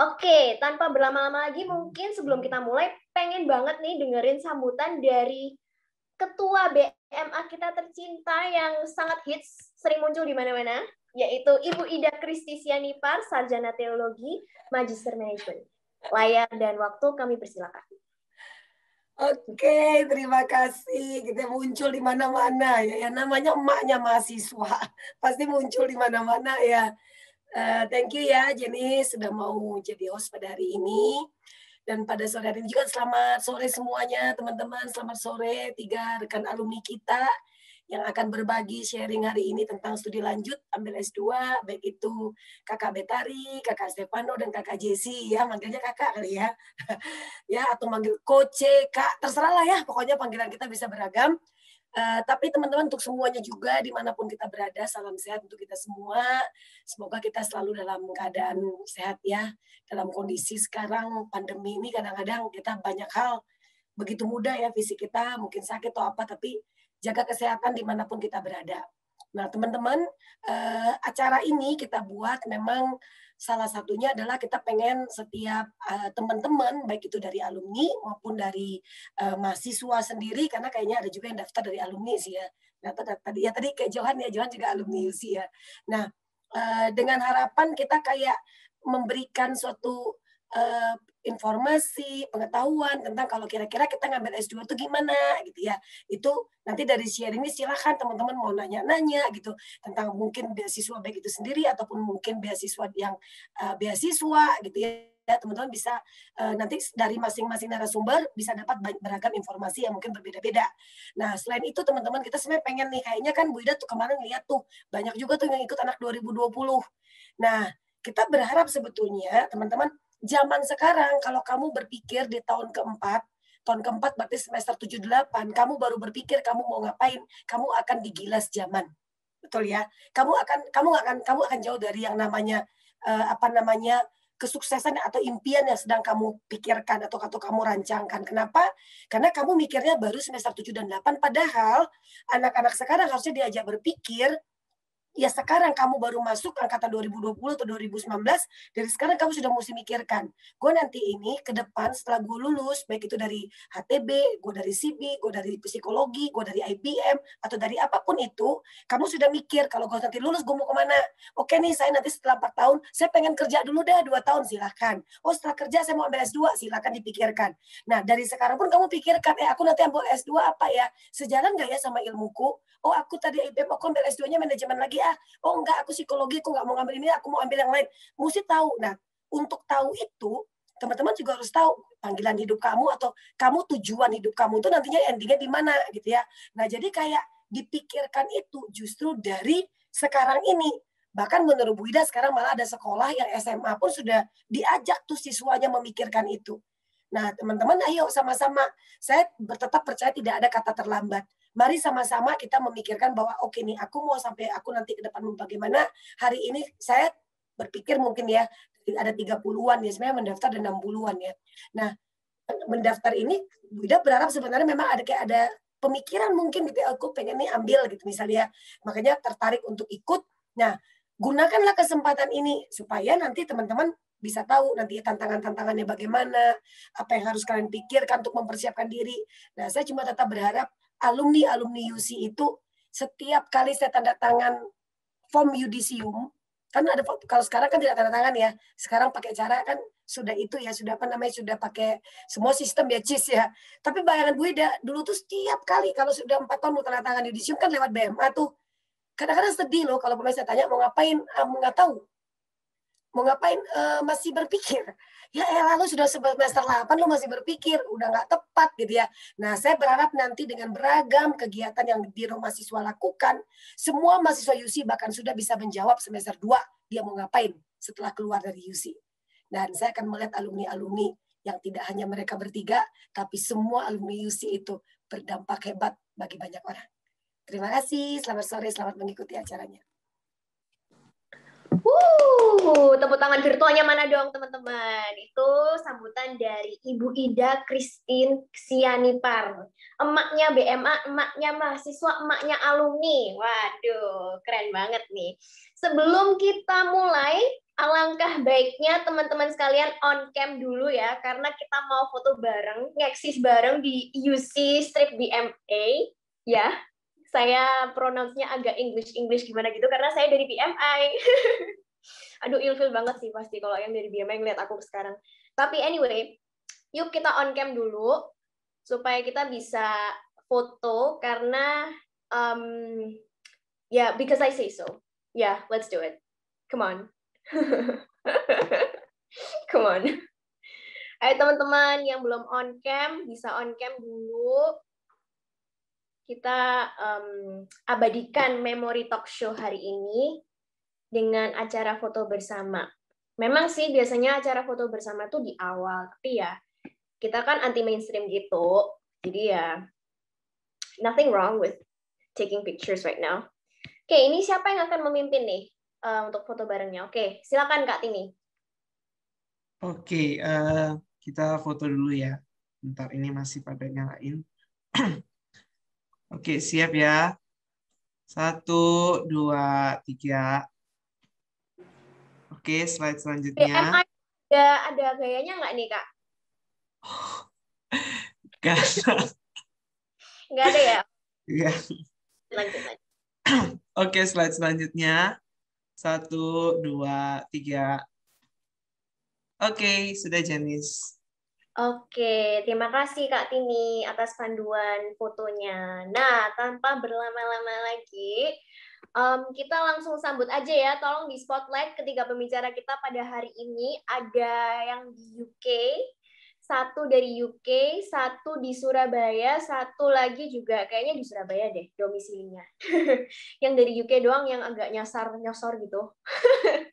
Oke, tanpa berlama-lama lagi, mungkin sebelum kita mulai, pengen banget nih dengerin sambutan dari ketua BMA kita tercinta yang sangat hits, sering muncul di mana-mana, yaitu Ibu Ida Kristisiani Par, Sarjana Teologi, Magister management Layar dan waktu kami persilakan. Oke, terima kasih. Kita muncul di mana-mana ya. Namanya emaknya mahasiswa. Pasti muncul di mana-mana ya. Eh, thank you ya Jenny sudah mau jadi host pada hari ini. Dan pada sore hari ini juga selamat sore semuanya teman-teman. Selamat sore tiga rekan alumni kita yang akan berbagi sharing hari ini tentang studi lanjut ambil S2 baik itu Kakak Betari, Kakak Stefano dan Kakak Jesse ya manggilnya Kakak kali ya. ya atau manggil Coach, Kak terserah lah ya pokoknya panggilan kita bisa beragam. Eh, tapi teman-teman untuk semuanya juga dimanapun kita berada salam sehat untuk kita semua semoga kita selalu dalam keadaan sehat ya dalam kondisi sekarang pandemi ini kadang-kadang kita banyak hal begitu mudah ya fisik kita mungkin sakit atau apa tapi jaga kesehatan dimanapun kita berada nah teman-teman uh, acara ini kita buat memang Salah satunya adalah kita pengen setiap teman eh, teman-teman, baik itu dari alumni maupun dari uh, mahasiswa sendiri, karena kayaknya ada juga yang daftar dari alumni sih ya. Nah, tadi ya tadi kayak Johan ya, Johan juga alumni sih ya. Nah, uh, dengan harapan kita kayak memberikan suatu informasi, pengetahuan tentang kalau kira-kira kita ngambil S2 itu gimana gitu ya. Itu nanti dari sharing ini silahkan teman-teman mau nanya-nanya gitu tentang mungkin beasiswa baik itu sendiri ataupun mungkin beasiswa yang uh, beasiswa gitu ya. Teman-teman bisa uh, nanti dari masing-masing narasumber bisa dapat beragam informasi yang mungkin berbeda-beda. Nah, selain itu teman-teman kita sebenarnya pengen nih kayaknya kan Bu Ida tuh kemarin lihat tuh banyak juga tuh yang ikut anak 2020. Nah, kita berharap sebetulnya teman-teman zaman sekarang kalau kamu berpikir di tahun keempat, tahun keempat berarti semester 78, kamu baru berpikir kamu mau ngapain, kamu akan digilas zaman. Betul ya? Kamu akan kamu akan kamu akan jauh dari yang namanya uh, apa namanya kesuksesan atau impian yang sedang kamu pikirkan atau atau kamu rancangkan. Kenapa? Karena kamu mikirnya baru semester 7 dan 8 padahal anak-anak sekarang harusnya diajak berpikir ya sekarang kamu baru masuk angkatan 2020 atau 2019, dari sekarang kamu sudah mesti mikirkan, gue nanti ini ke depan setelah gue lulus, baik itu dari HTB, gue dari CB, gue dari psikologi, gue dari IBM, atau dari apapun itu, kamu sudah mikir, kalau gue nanti lulus gue mau kemana? Oke nih, saya nanti setelah 4 tahun, saya pengen kerja dulu dah 2 tahun, silahkan. Oh setelah kerja saya mau ambil S2, silahkan dipikirkan. Nah dari sekarang pun kamu pikirkan, eh aku nanti ambil S2 apa ya? Sejalan gak ya sama ilmuku? Oh aku tadi IBM, aku ambil S2-nya manajemen lagi, ah oh enggak aku psikologi aku nggak mau ngambil ini aku mau ambil yang lain mesti tahu nah untuk tahu itu teman-teman juga harus tahu panggilan hidup kamu atau kamu tujuan hidup kamu itu nantinya endingnya di mana gitu ya nah jadi kayak dipikirkan itu justru dari sekarang ini bahkan menurut Bu Ida sekarang malah ada sekolah yang SMA pun sudah diajak tuh siswanya memikirkan itu Nah, teman-teman, ayo sama-sama. Saya tetap percaya tidak ada kata terlambat mari sama-sama kita memikirkan bahwa oke okay nih aku mau sampai aku nanti ke depan bagaimana hari ini saya berpikir mungkin ya ada 30-an ya sebenarnya mendaftar dan 60-an ya. Nah, mendaftar ini Bunda berharap sebenarnya memang ada kayak ada pemikiran mungkin gitu ya, aku pengen nih ambil gitu misalnya ya. makanya tertarik untuk ikut. Nah, gunakanlah kesempatan ini supaya nanti teman-teman bisa tahu nanti tantangan-tantangannya bagaimana, apa yang harus kalian pikirkan untuk mempersiapkan diri. Nah, saya cuma tetap berharap alumni alumni UC itu setiap kali saya tanda tangan form yudisium kan ada kalau sekarang kan tidak tanda tangan ya sekarang pakai cara kan sudah itu ya sudah apa namanya sudah pakai semua sistem ya cis ya tapi bayangan gue dah, dulu tuh setiap kali kalau sudah empat tahun mau tanda tangan yudisium kan lewat BMA tuh kadang-kadang sedih loh kalau pemirsa tanya mau ngapain ah, mau nggak tahu mau ngapain uh, masih berpikir ya elah ya, lu sudah semester 8 lu masih berpikir udah nggak tepat gitu ya nah saya berharap nanti dengan beragam kegiatan yang di rumah siswa lakukan semua mahasiswa UC bahkan sudah bisa menjawab semester 2 dia mau ngapain setelah keluar dari UC dan saya akan melihat alumni-alumni yang tidak hanya mereka bertiga tapi semua alumni UC itu berdampak hebat bagi banyak orang. Terima kasih, selamat sore, selamat mengikuti acaranya. Uh, tepuk tangan virtualnya mana dong teman-teman? Itu sambutan dari Ibu Ida Christine Sianipar. Emaknya BMA, emaknya mahasiswa, emaknya alumni. Waduh, keren banget nih. Sebelum kita mulai, alangkah baiknya teman-teman sekalian on cam dulu ya, karena kita mau foto bareng, ngeksis bareng di UC Strip BMA, ya saya pronounce agak English-English gimana gitu karena saya dari BMI. Aduh, ilfil banget sih pasti kalau yang dari BMI ngeliat aku sekarang. Tapi anyway, yuk kita on cam dulu supaya kita bisa foto karena um, ya yeah, because I say so. Yeah, let's do it. Come on. Come on. Ayo teman-teman yang belum on cam bisa on cam dulu kita um, abadikan memori talk show hari ini dengan acara foto bersama. Memang sih biasanya acara foto bersama tuh di awal, tapi ya kita kan anti mainstream gitu, jadi ya nothing wrong with taking pictures right now. Oke, ini siapa yang akan memimpin nih uh, untuk foto barengnya? Oke, silakan Kak Tini. Oke, uh, kita foto dulu ya. Bentar, ini masih pada nyalain. Oke, siap ya. Satu, dua, tiga. Oke, slide selanjutnya. Eh, ada, ada gayanya nggak nih, Kak? Oh, gak ada. Nggak ada ya? Iya. Lanjut, Oke, slide selanjutnya. Satu, dua, tiga. Oke, sudah Janis. Oke, terima kasih Kak Tini atas panduan fotonya. Nah, tanpa berlama-lama lagi, um, kita langsung sambut aja ya. Tolong di spotlight ketiga pembicara kita pada hari ini. Ada yang di UK, satu dari UK, satu di Surabaya, satu lagi juga kayaknya di Surabaya deh domisilinya. yang dari UK doang yang agak nyasar nyasar gitu.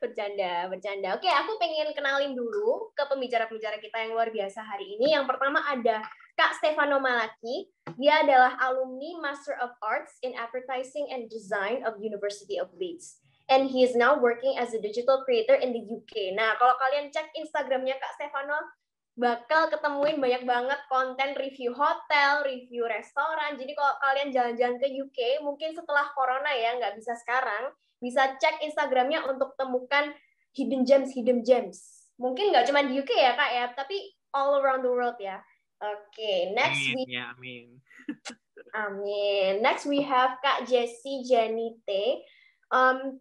bercanda, bercanda. Oke, aku pengen kenalin dulu ke pembicara-pembicara kita yang luar biasa hari ini. Yang pertama ada Kak Stefano Malaki. Dia adalah alumni Master of Arts in Advertising and Design of University of Leeds. And he is now working as a digital creator in the UK. Nah, kalau kalian cek Instagramnya Kak Stefano, bakal ketemuin banyak banget konten review hotel, review restoran. Jadi kalau kalian jalan-jalan ke UK, mungkin setelah corona ya, nggak bisa sekarang, bisa cek Instagramnya untuk temukan hidden gems, hidden gems. Mungkin nggak cuma di UK ya kak ya, tapi all around the world ya. Oke, okay, next amin, we. Ya, amin. amin. Next we have Kak Jessie Janite. Um,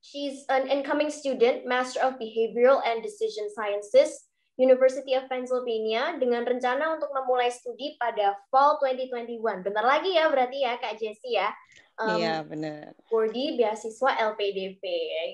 she's an incoming student, Master of Behavioral and Decision Sciences, University of Pennsylvania, dengan rencana untuk memulai studi pada fall 2021. Bentar lagi ya, berarti ya Kak Jessie ya. Um, iya, benar. the beasiswa LPDP.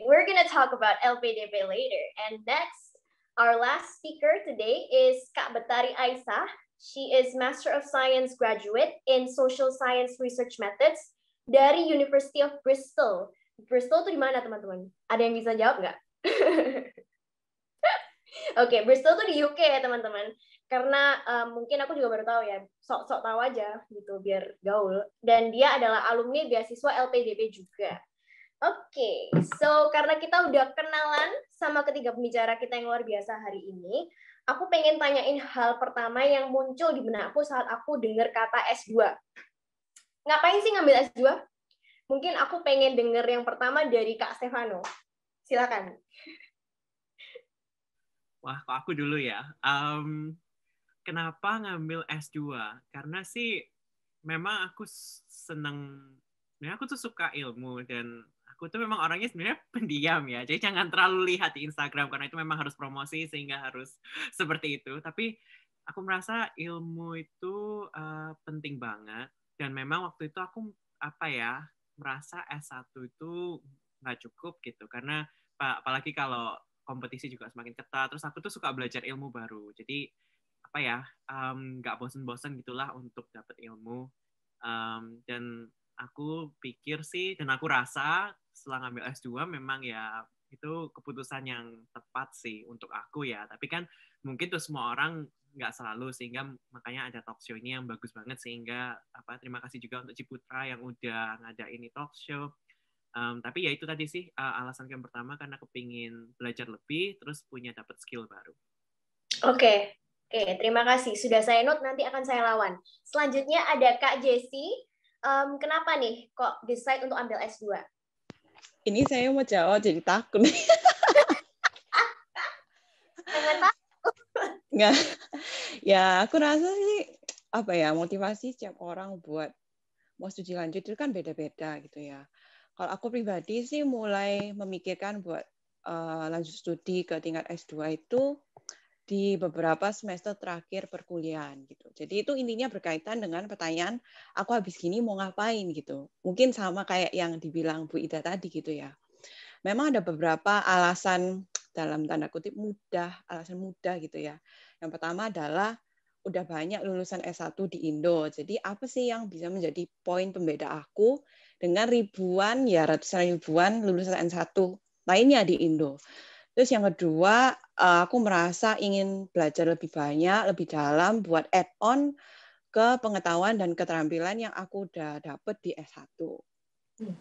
We're gonna talk about LPDP later. And next, our last speaker today is Kak Betari Aisyah. She is Master of Science graduate in Social Science Research Methods dari University of Bristol. Bristol tuh di mana, teman-teman? Ada yang bisa jawab nggak? Oke, okay, Bristol tuh di UK ya, teman-teman karena um, mungkin aku juga baru tahu ya sok-sok tahu aja gitu biar gaul dan dia adalah alumni beasiswa LPDP juga oke okay, so karena kita udah kenalan sama ketiga pembicara kita yang luar biasa hari ini aku pengen tanyain hal pertama yang muncul di benakku saat aku dengar kata S2 ngapain sih ngambil S2 mungkin aku pengen dengar yang pertama dari Kak Stefano silakan Wah, aku dulu ya. Um, kenapa ngambil S2? Karena sih memang aku seneng, ya aku tuh suka ilmu dan aku tuh memang orangnya sebenarnya pendiam ya. Jadi jangan terlalu lihat di Instagram karena itu memang harus promosi sehingga harus seperti itu. Tapi aku merasa ilmu itu uh, penting banget dan memang waktu itu aku apa ya merasa S1 itu nggak cukup gitu karena apalagi kalau kompetisi juga semakin ketat terus aku tuh suka belajar ilmu baru jadi apa ya nggak um, bosen-bosen gitulah untuk dapat ilmu um, dan aku pikir sih dan aku rasa setelah ngambil S2 memang ya itu keputusan yang tepat sih untuk aku ya tapi kan mungkin tuh semua orang nggak selalu sehingga makanya ada talk show ini yang bagus banget sehingga apa terima kasih juga untuk Ciputra yang udah ngadain ini talk show um, tapi ya itu tadi sih uh, alasan yang pertama karena kepingin belajar lebih terus punya dapat skill baru oke okay. Oke, terima kasih. Sudah saya note, nanti akan saya lawan. Selanjutnya ada Kak Jesse. Um, kenapa nih kok decide untuk ambil S2? Ini saya mau jawab jadi takut. Jangan Nggak. Ya, aku rasa sih apa ya motivasi setiap orang buat mau studi lanjut itu kan beda-beda gitu ya. Kalau aku pribadi sih mulai memikirkan buat uh, lanjut studi ke tingkat S2 itu di beberapa semester terakhir perkuliahan gitu. Jadi itu intinya berkaitan dengan pertanyaan aku habis gini mau ngapain gitu. Mungkin sama kayak yang dibilang Bu Ida tadi gitu ya. Memang ada beberapa alasan dalam tanda kutip mudah, alasan mudah gitu ya. Yang pertama adalah udah banyak lulusan S1 di Indo. Jadi apa sih yang bisa menjadi poin pembeda aku dengan ribuan ya ratusan ribuan lulusan S1 lainnya di Indo? Terus yang kedua, eh, aku merasa ingin belajar lebih banyak, lebih dalam buat add on ke pengetahuan dan keterampilan yang aku udah dapet di S1. Hmm.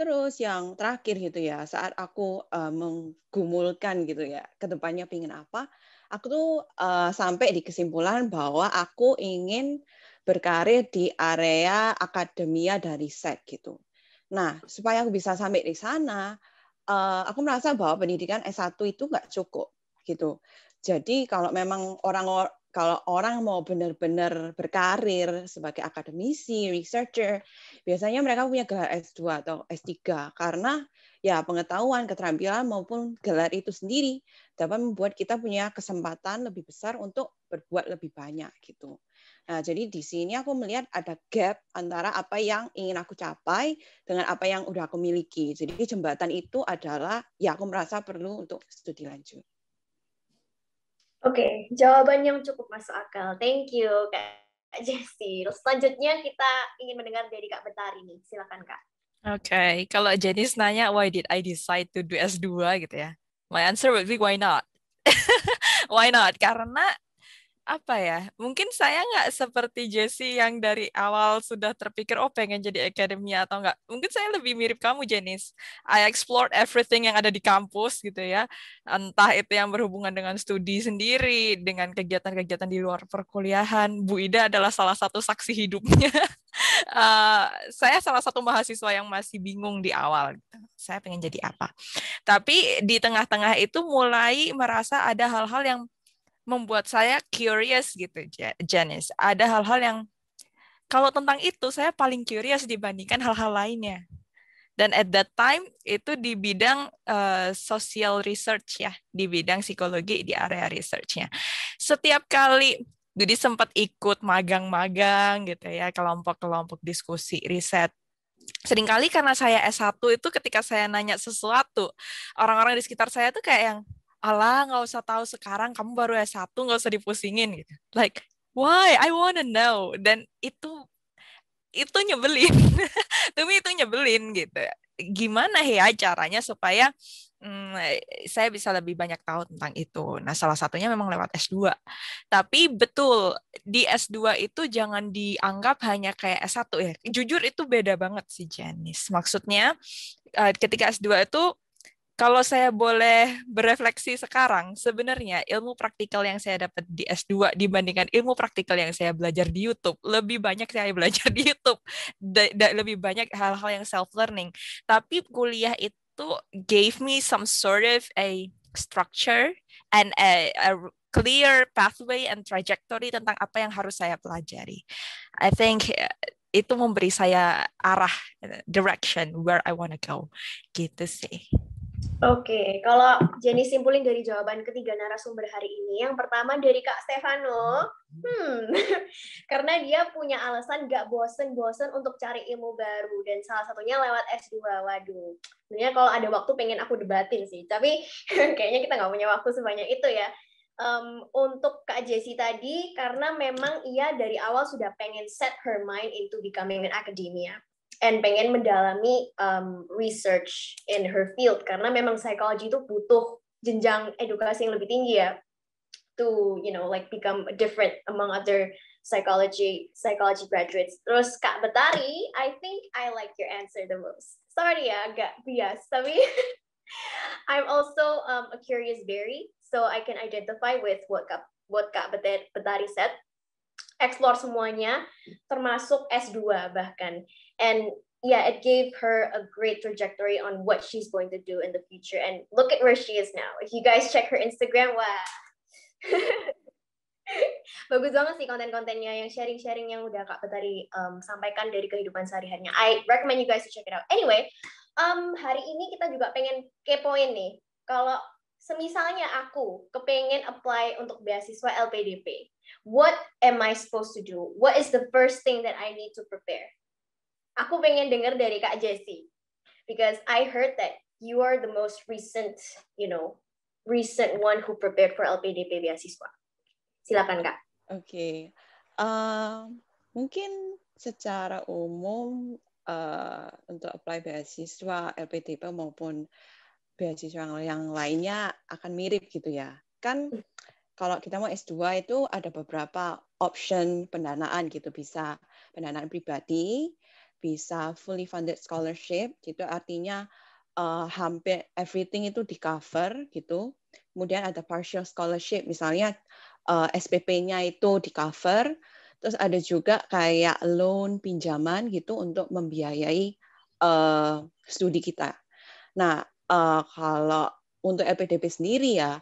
Terus yang terakhir gitu ya, saat aku eh, menggumulkan gitu ya, kedepannya pingin apa, aku tuh eh, sampai di kesimpulan bahwa aku ingin berkarir di area akademia dari set gitu. Nah, supaya aku bisa sampai di sana, Eh, aku merasa bahwa pendidikan S1 itu nggak cukup gitu. Jadi kalau memang orang kalau orang mau benar-benar berkarir sebagai akademisi, researcher, biasanya mereka punya gelar S2 atau S3 karena ya pengetahuan, keterampilan maupun gelar itu sendiri dapat membuat kita punya kesempatan lebih besar untuk berbuat lebih banyak gitu. Nah, jadi di sini aku melihat ada gap antara apa yang ingin aku capai dengan apa yang udah aku miliki. Jadi jembatan itu adalah ya aku merasa perlu untuk studi lanjut. Oke, okay, jawaban yang cukup masuk akal. Thank you, Kak Jesse. Selanjutnya kita ingin mendengar dari Kak Betari nih. Silakan, Kak. Oke, okay. kalau Jenis nanya why did I decide to do S2 gitu ya. My answer would be why not? why not? Karena apa ya mungkin saya nggak seperti Jesse yang dari awal sudah terpikir oh pengen jadi akademia atau nggak mungkin saya lebih mirip kamu Jenis I explored everything yang ada di kampus gitu ya entah itu yang berhubungan dengan studi sendiri dengan kegiatan-kegiatan di luar perkuliahan Bu Ida adalah salah satu saksi hidupnya uh, saya salah satu mahasiswa yang masih bingung di awal gitu. saya pengen jadi apa tapi di tengah-tengah itu mulai merasa ada hal-hal yang membuat saya curious gitu, Janis. Ada hal-hal yang kalau tentang itu saya paling curious dibandingkan hal-hal lainnya. Dan at that time itu di bidang uh, social research ya, di bidang psikologi di area researchnya. Setiap kali jadi sempat ikut magang-magang gitu ya, kelompok-kelompok diskusi riset seringkali karena saya S1 itu ketika saya nanya sesuatu, orang-orang di sekitar saya tuh kayak yang ala nggak usah tahu sekarang kamu baru S1 nggak usah dipusingin gitu like why I wanna know dan itu itu nyebelin tapi itu nyebelin gitu gimana ya caranya supaya hmm, saya bisa lebih banyak tahu tentang itu. Nah, salah satunya memang lewat S2. Tapi betul, di S2 itu jangan dianggap hanya kayak S1 ya. Jujur itu beda banget sih Janis. Maksudnya eh, ketika S2 itu kalau saya boleh berefleksi sekarang, sebenarnya ilmu praktikal yang saya dapat di S2 dibandingkan ilmu praktikal yang saya belajar di YouTube, lebih banyak saya belajar di YouTube, dan lebih banyak hal-hal yang self learning. Tapi kuliah itu gave me some sort of a structure and a, a clear pathway and trajectory tentang apa yang harus saya pelajari. I think eh, itu memberi saya arah eh, direction where I wanna go. Gitu sih. Oke, kalau Jenny simpulin dari jawaban ketiga narasumber hari ini, yang pertama dari Kak Stefano, hmm, karena dia punya alasan gak bosen-bosen untuk cari ilmu baru, dan salah satunya lewat S2, waduh. Sebenarnya kalau ada waktu pengen aku debatin sih, tapi kayaknya kita nggak punya waktu sebanyak itu ya. Um, untuk Kak Jesse tadi, karena memang ia dari awal sudah pengen set her mind into becoming an academia and pengen mendalami um, research in her field karena memang psychology itu butuh jenjang edukasi yang lebih tinggi ya to you know like become different among other psychology psychology graduates. Terus Kak Betari, I think I like your answer the most. Sorry ya agak bias tapi I'm also um, a curious berry so I can identify with what Kak, what Kak Betari said. Explore semuanya termasuk S2 bahkan. And yeah, it gave her a great trajectory on what she's going to do in the future. And look at where she is now. If you guys check her Instagram, wah. Bagus banget sih konten-kontennya yang sharing-sharing yang udah Kak Betari um, sampaikan dari kehidupan sehari-harinya. I recommend you guys to check it out. Anyway, um, hari ini kita juga pengen kepoin nih. Kalau semisalnya aku kepengen apply untuk beasiswa LPDP, what am I supposed to do? What is the first thing that I need to prepare? aku pengen dengar dari Kak Jessie because I heard that you are the most recent, you know, recent one who prepared for LPDP beasiswa. Silakan Kak. Oke. Okay. Ehm, uh, mungkin secara umum uh, untuk apply beasiswa LPDP maupun beasiswa yang lainnya akan mirip gitu ya. Kan hmm. kalau kita mau S2 itu ada beberapa option pendanaan gitu bisa pendanaan pribadi, bisa fully funded scholarship gitu artinya uh, hampir everything itu di cover gitu kemudian ada partial scholarship misalnya uh, eh, SPP-nya itu di cover terus ada juga kayak loan pinjaman gitu untuk membiayai uh, studi kita nah uh, kalau untuk LPDP sendiri ya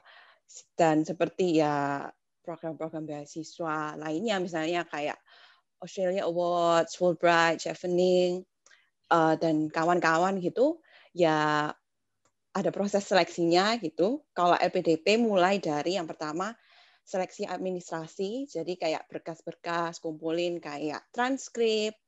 dan seperti ya program-program beasiswa lainnya misalnya kayak Australia Awards, Fulbright, Chevening, uh, dan kawan-kawan gitu, ya ada proses seleksinya gitu. Kalau LPDP mulai dari yang pertama seleksi administrasi, jadi kayak berkas-berkas, kumpulin kayak transkrip,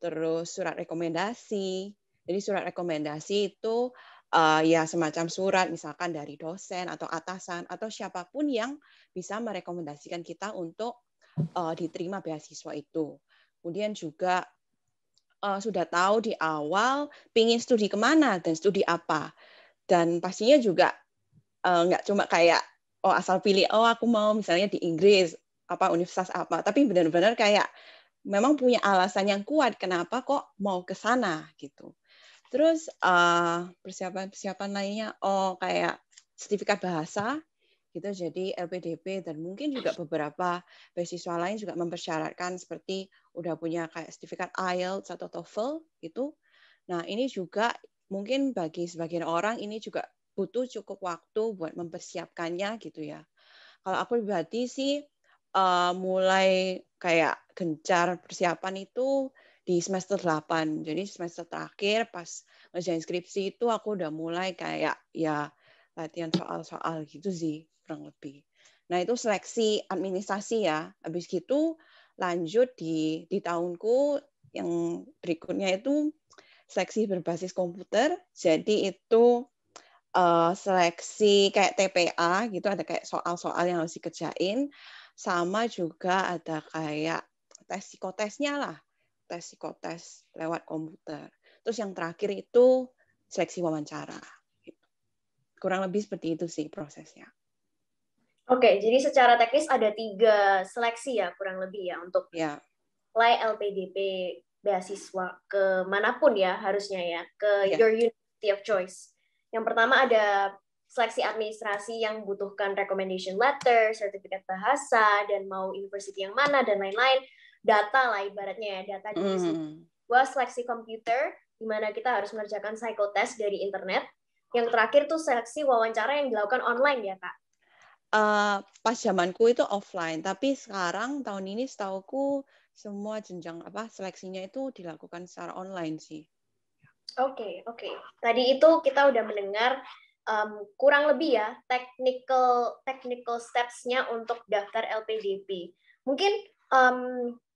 terus surat rekomendasi. Jadi surat rekomendasi itu uh, ya semacam surat misalkan dari dosen atau atasan atau siapapun yang bisa merekomendasikan kita untuk uh, diterima beasiswa itu. Kemudian juga uh, sudah tahu di awal pingin studi kemana dan studi apa. Dan pastinya juga uh, nggak cuma kayak oh asal pilih oh aku mau misalnya di Inggris apa universitas apa, tapi benar-benar kayak memang punya alasan yang kuat kenapa kok mau ke sana gitu. Terus persiapan-persiapan uh, lainnya oh kayak sertifikat bahasa gitu jadi LPDP dan mungkin juga beberapa beasiswa lain juga mempersyaratkan seperti udah punya kayak sertifikat IELTS atau TOEFL gitu. Nah, ini juga mungkin bagi sebagian orang ini juga butuh cukup waktu buat mempersiapkannya gitu ya. Kalau aku pribadi sih uh, mulai kayak gencar persiapan itu di semester 8. Jadi semester terakhir pas ngerjain skripsi itu aku udah mulai kayak ya latihan soal-soal gitu sih kurang lebih. Nah itu seleksi administrasi ya. Habis gitu lanjut di di tahunku yang berikutnya itu seleksi berbasis komputer. Jadi itu uh, seleksi kayak TPA gitu ada kayak soal-soal yang harus dikerjain sama juga ada kayak tes psikotesnya lah tes psikotes lewat komputer terus yang terakhir itu seleksi wawancara kurang lebih seperti itu sih prosesnya Oke, jadi secara teknis ada tiga seleksi ya kurang lebih ya untuk ya. apply LPDP beasiswa ke manapun ya harusnya ya ke ya. your university of choice. Yang pertama ada seleksi administrasi yang butuhkan recommendation letter, sertifikat bahasa, dan mau university yang mana dan lain-lain. Data lah ibaratnya ya data. Mm. Gua seleksi komputer di mana kita harus mengerjakan psycho dari internet. Yang terakhir tuh seleksi wawancara yang dilakukan online ya kak Eh, pas zamanku itu offline, tapi sekarang tahun ini setauku semua jenjang apa seleksinya itu dilakukan secara online sih. Oke, okay, oke. Okay. Tadi itu kita udah mendengar um, kurang lebih ya technical technical steps-nya untuk daftar LPDP. Mungkin um,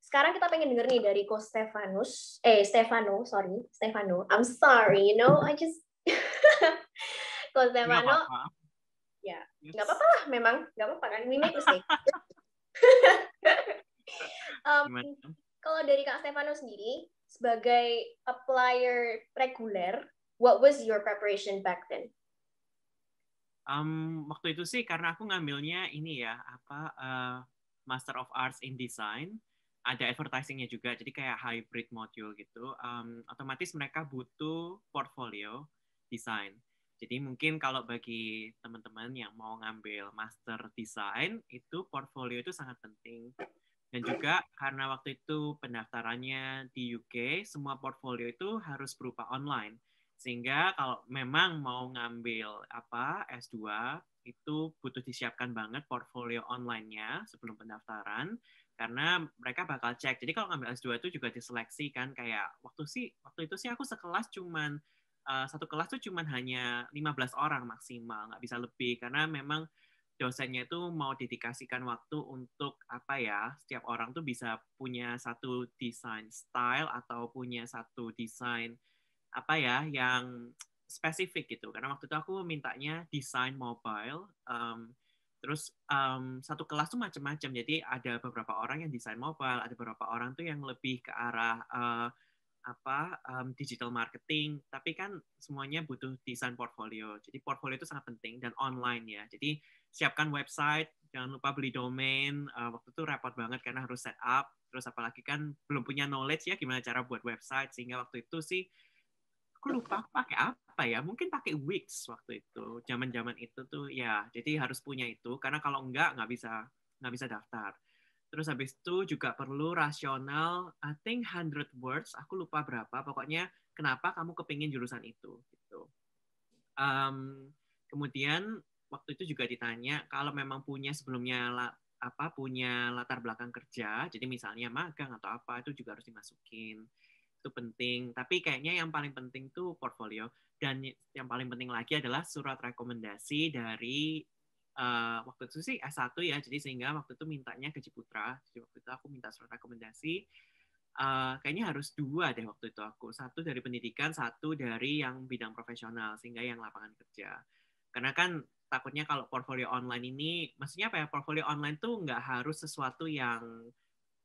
sekarang kita pengen dengar nih dari Ko Stefanus, eh Stefano, sorry, Stefano. I'm sorry, you know, I just Ko Stefano. Apa -apa ya nggak apa-apa lah memang nggak apa-apa kan we make mistake um, kalau dari kak Stefano sendiri sebagai applier reguler what was your preparation back then um, waktu itu sih karena aku ngambilnya ini ya apa uh, Master of Arts in Design ada advertisingnya juga jadi kayak hybrid module gitu um, otomatis mereka butuh portfolio desain jadi mungkin kalau bagi teman-teman yang mau ngambil master Design itu portfolio itu sangat penting. Dan juga karena waktu itu pendaftarannya di UK, semua portfolio itu harus berupa online. Sehingga kalau memang mau ngambil apa S2 itu butuh disiapkan banget portfolio online-nya sebelum pendaftaran karena mereka bakal cek. Jadi kalau ngambil S2 itu juga diseleksi kan kayak waktu sih waktu itu sih aku sekelas cuman uh, satu kelas tuh cuman hanya 15 orang maksimal, nggak bisa lebih karena memang dosennya itu mau dedikasikan waktu untuk apa ya setiap orang tuh bisa punya satu desain style atau punya satu desain apa ya yang spesifik gitu karena waktu itu aku mintanya desain mobile um, terus um, satu kelas tuh macam-macam jadi ada beberapa orang yang desain mobile ada beberapa orang tuh yang lebih ke arah uh, apa um, digital marketing tapi kan semuanya butuh desain portfolio jadi portfolio itu sangat penting dan online ya jadi siapkan website jangan lupa beli domain uh, waktu itu repot banget karena harus set up terus apalagi kan belum punya knowledge ya gimana cara buat website sehingga waktu itu sih aku lupa pakai apa ya mungkin pakai Wix waktu itu zaman zaman itu tuh ya jadi harus punya itu karena kalau enggak nggak bisa nggak bisa daftar Terus habis itu juga perlu rasional, I think 100 words, aku lupa berapa, pokoknya kenapa kamu kepingin jurusan itu. gitu. Um, kemudian waktu itu juga ditanya kalau memang punya sebelumnya la, apa punya latar belakang kerja, jadi misalnya magang atau apa itu juga harus dimasukin. Itu penting. Tapi kayaknya yang paling penting tuh portfolio dan yang paling penting lagi adalah surat rekomendasi dari uh, waktu itu sih S1 ya, jadi sehingga waktu itu mintanya ke Ciputra. Jadi waktu itu aku minta surat rekomendasi. Uh, kayaknya harus dua deh waktu itu aku. Satu dari pendidikan, satu dari yang bidang profesional, sehingga yang lapangan kerja. Karena kan takutnya kalau portfolio online ini, maksudnya apa ya, portfolio online tuh nggak harus sesuatu yang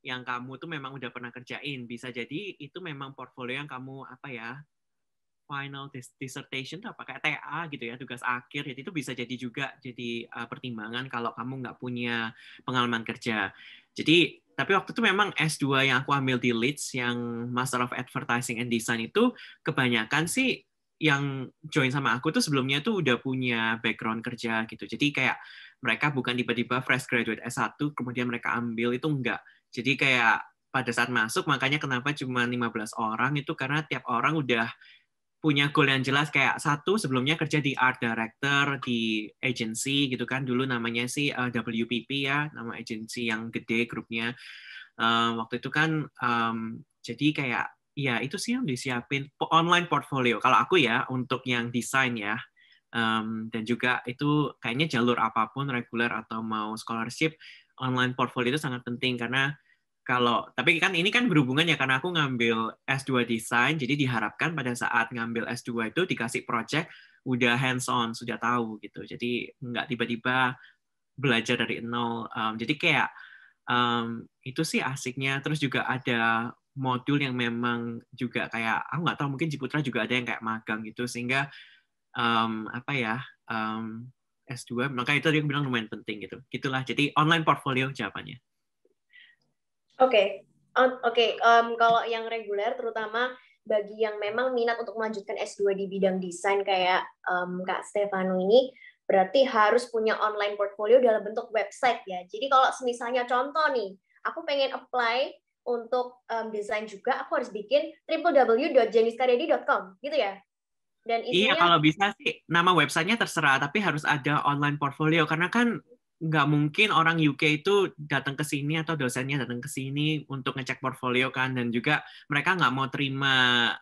yang kamu tuh memang udah pernah kerjain. Bisa jadi itu memang portfolio yang kamu apa ya, final dissertation apa kayak TA gitu ya tugas akhir jadi itu bisa jadi juga jadi uh, pertimbangan kalau kamu nggak punya pengalaman kerja jadi tapi waktu itu memang S2 yang aku ambil di Leeds yang Master of Advertising and Design itu kebanyakan sih yang join sama aku tuh sebelumnya tuh udah punya background kerja gitu. Jadi kayak mereka bukan tiba-tiba fresh graduate S1 kemudian mereka ambil itu enggak. Jadi kayak pada saat masuk makanya kenapa cuma 15 orang itu karena tiap orang udah punya goal yang jelas kayak satu sebelumnya kerja di art director di agency gitu kan dulu namanya sih uh, eh, WPP ya nama agency yang gede grupnya uh, waktu itu kan um, jadi kayak ya itu sih yang disiapin online portfolio kalau aku ya untuk yang desain ya um, dan juga itu kayaknya jalur apapun reguler atau mau scholarship online portfolio itu sangat penting karena kalau tapi kan ini kan berhubungan ya karena aku ngambil S2 desain jadi diharapkan pada saat ngambil S2 itu dikasih project udah hands on sudah tahu gitu jadi nggak tiba-tiba belajar dari nol um, jadi kayak um, itu sih asiknya terus juga ada modul yang memang juga kayak aku nggak tahu mungkin Ciputra juga ada yang kayak magang gitu sehingga um, apa ya um, S2 maka itu dia bilang lumayan penting gitu gitulah jadi online portfolio jawabannya Oke, okay. oke. Okay. Um, kalau yang reguler, terutama bagi yang memang minat untuk melanjutkan S2 di bidang desain kayak um, Kak Stefano ini, berarti harus punya online portfolio dalam bentuk website ya. Jadi kalau misalnya contoh nih, aku pengen apply untuk um, desain juga, aku harus bikin www.jeniskaryadi.com gitu ya. Dan iya, isinya, iya, kalau bisa sih nama websitenya terserah, tapi harus ada online portfolio karena kan nggak mungkin orang UK itu datang ke sini atau dosennya datang ke sini untuk ngecek portfolio kan dan juga mereka nggak mau terima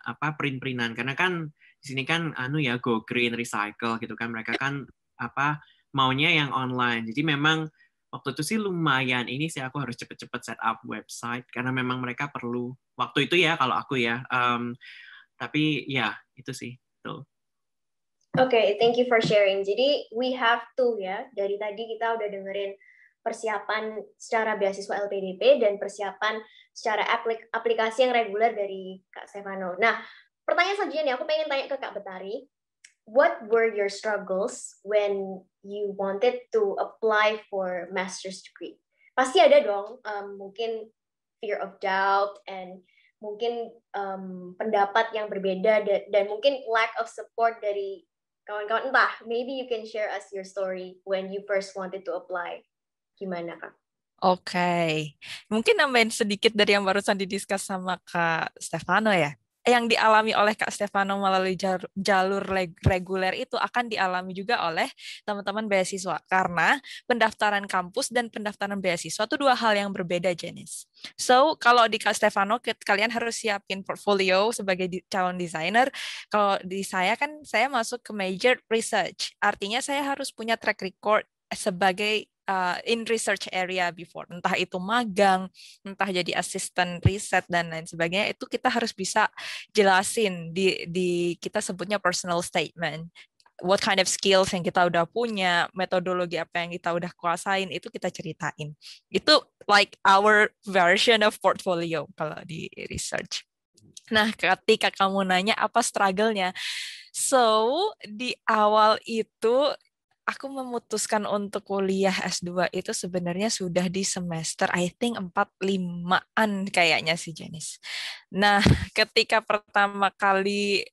apa print-printan karena kan di sini kan anu ya go green recycle gitu kan mereka kan apa maunya yang online jadi memang waktu itu sih lumayan ini sih aku harus cepet-cepet set up website karena memang mereka perlu waktu itu ya kalau aku ya um, tapi ya itu sih tuh okay, thank you for sharing. Jadi we have to ya. Dari tadi kita udah dengerin persiapan secara beasiswa LPDP dan persiapan secara aplik aplikasi yang reguler dari Kak Stefano. Nah, pertanyaan selanjutnya nih, aku pengen tanya ke Kak Betari. What were your struggles when you wanted to apply for master's degree? Pasti ada dong, um, mungkin fear of doubt and mungkin um, pendapat yang berbeda dan mungkin lack of support dari kawan-kawan entah maybe you can share us your story when you first wanted to apply gimana kak Oke, okay. mungkin nambahin sedikit dari yang barusan didiskus sama Kak Stefano ya yang dialami oleh Kak Stefano melalui jalur reguler itu akan dialami juga oleh teman-teman beasiswa karena pendaftaran kampus dan pendaftaran beasiswa itu dua hal yang berbeda jenis. So, kalau di Kak Stefano kalian harus siapin portfolio sebagai calon desainer. Kalau di saya kan saya masuk ke major research. Artinya saya harus punya track record sebagai uh, in research area before, entah itu magang, entah jadi asisten riset dan lain sebagainya, itu kita harus bisa jelasin di di kita sebutnya personal statement. What kind of skills yang kita udah punya, metodologi apa yang kita udah kuasain itu kita ceritain. Itu like our version of portfolio kalau di research. Nah, ketika kamu nanya apa struggle-nya, so di awal itu aku memutuskan untuk kuliah S2 itu sebenarnya sudah di semester I think 4 5-an kayaknya sih Jenis. Nah, ketika pertama kali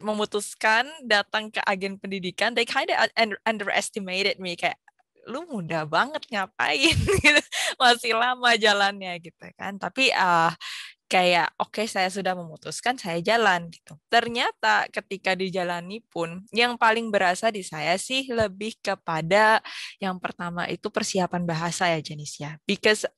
memutuskan datang ke agen pendidikan, they kind of underestimated me kayak lu muda banget ngapain gitu. masih lama jalannya gitu kan tapi uh, kayak oke okay, saya sudah memutuskan saya jalan gitu. Ternyata ketika dijalani pun yang paling berasa di saya sih lebih kepada yang pertama itu persiapan bahasa ya jenis ya. Because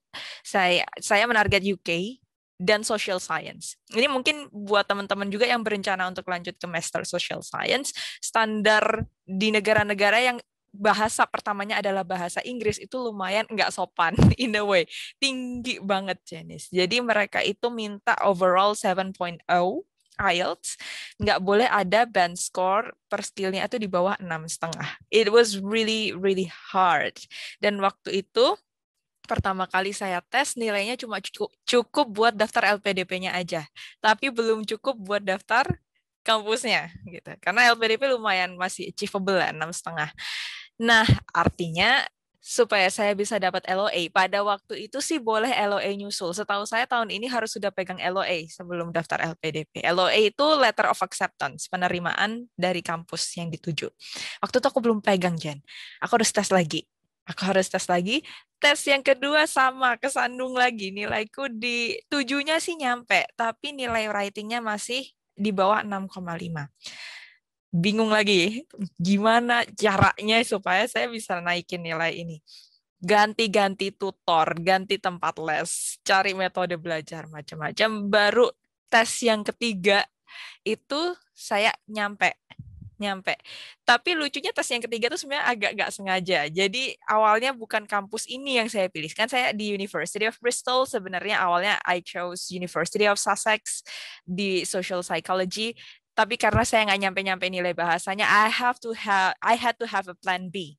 saya saya menarget UK dan social science. Ini mungkin buat teman-teman juga yang berencana untuk lanjut ke master social science, standar di negara-negara yang bahasa pertamanya adalah bahasa Inggris itu lumayan nggak sopan in the way tinggi banget jenis jadi mereka itu minta overall 7.0 IELTS nggak boleh ada band score per skillnya itu di bawah enam setengah it was really really hard dan waktu itu pertama kali saya tes nilainya cuma cukup, cukup buat daftar LPDP-nya aja, tapi belum cukup buat daftar kampusnya gitu karena LPDP lumayan masih achievable enam setengah nah artinya supaya saya bisa dapat LOA pada waktu itu sih boleh LOA nyusul setahu saya tahun ini harus sudah pegang LOA sebelum daftar LPDP LOA itu letter of acceptance penerimaan dari kampus yang dituju waktu itu aku belum pegang Jen aku harus tes lagi aku harus tes lagi tes yang kedua sama kesandung lagi nilaiku di tujuhnya sih nyampe tapi nilai writingnya masih di bawah 6,5. Bingung lagi, gimana caranya supaya saya bisa naikin nilai ini? Ganti-ganti tutor, ganti tempat les, cari metode belajar macam-macam, baru tes yang ketiga itu saya nyampe nyampe. Tapi lucunya tes yang ketiga tuh sebenarnya agak gak sengaja. Jadi awalnya bukan kampus ini yang saya pilih. Kan saya di University of Bristol sebenarnya awalnya I chose University of Sussex di social psychology. Tapi karena saya nggak nyampe-nyampe nilai bahasanya, I have to have I had to have a plan B.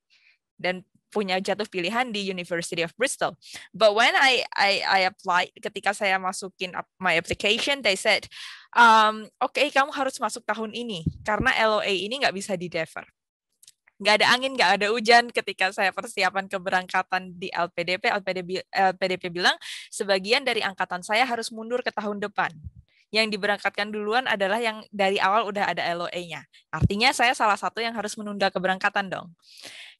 Dan punya jatuh pilihan di University of Bristol. But when I I I applied ketika saya masukin my application, they said, um, oke okay, kamu harus masuk tahun ini karena LOA ini nggak bisa di defer nggak ada angin, nggak ada hujan ketika saya persiapan keberangkatan di LPDP. LPDP, LPDP bilang sebagian dari angkatan saya harus mundur ke tahun depan. Yang diberangkatkan duluan adalah yang dari awal udah ada loa nya Artinya saya salah satu yang harus menunda keberangkatan dong.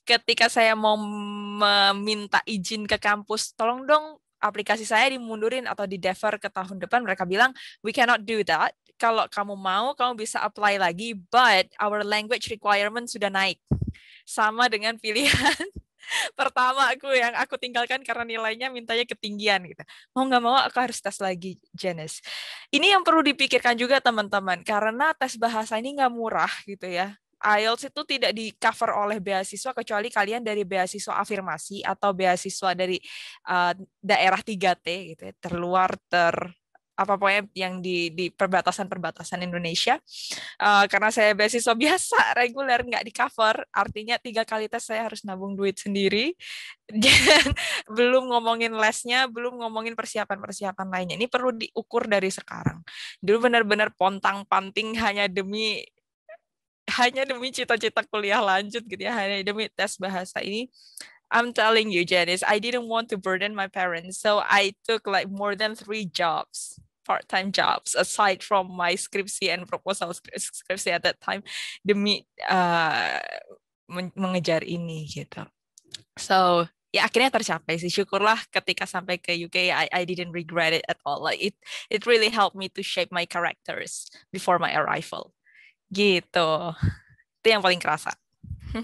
Ketika saya mau meminta izin ke kampus, tolong dong aplikasi saya dimundurin atau di defer ke tahun depan, mereka bilang, we cannot do that. Kalau kamu mau, kamu bisa apply lagi, but our language requirement sudah naik. Sama dengan pilihan pertama aku yang aku tinggalkan karena nilainya mintanya ketinggian gitu. Mau nggak mau aku harus tes lagi, Janice. Ini yang perlu dipikirkan juga teman-teman, karena tes bahasa ini nggak murah gitu ya. IELTS itu tidak di cover oleh beasiswa kecuali kalian dari beasiswa afirmasi atau beasiswa dari uh, daerah 3T gitu ya, terluar ter apa pokoknya yang di di perbatasan-perbatasan Indonesia uh, karena saya beasiswa biasa reguler nggak di cover artinya tiga kali tes saya harus nabung duit sendiri dan belum ngomongin lesnya belum ngomongin persiapan-persiapan lainnya ini perlu diukur dari sekarang dulu benar-benar pontang panting hanya demi hanya demi cita-cita kuliah lanjut gitu ya, hanya demi tes bahasa ini. I'm telling you, Janice, I didn't want to burden my parents, so I took like more than three jobs, part-time jobs, aside from my skripsi and proposal skripsi at that time, demi uh, mengejar ini gitu. So ya akhirnya tercapai sih syukurlah ketika sampai ke UK I, I didn't regret it at all like it it really helped me to shape my characters before my arrival Gitu. Itu yang paling kerasa.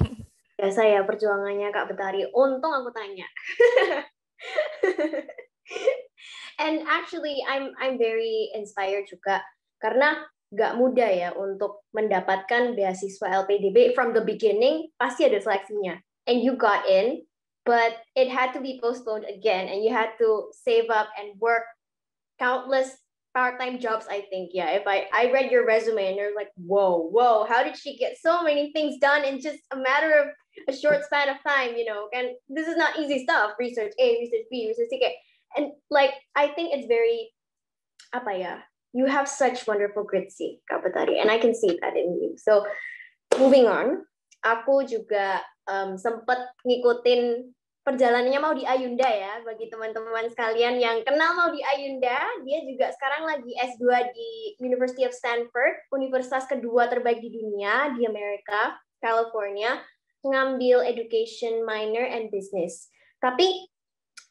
Biasa ya perjuangannya Kak Betari. Untung aku tanya. And actually I'm I'm very inspired juga karena gak mudah ya untuk mendapatkan beasiswa LPDB from the beginning pasti ada seleksinya and you got in but it had to be postponed again and you had to save up and work countless part-time jobs i think yeah if i i read your resume and you're like whoa whoa how did she get so many things done in just a matter of a short span of time you know and this is not easy stuff research a research b research c and like i think it's very apa ya you have such wonderful gritsy kapatari and i can see that in you so moving on aku juga um, sempat ngikutin perjalanannya mau di Ayunda ya bagi teman-teman sekalian yang kenal mau di Ayunda dia juga sekarang lagi S2 di University of Stanford universitas kedua terbaik di dunia di Amerika California ngambil education minor and business tapi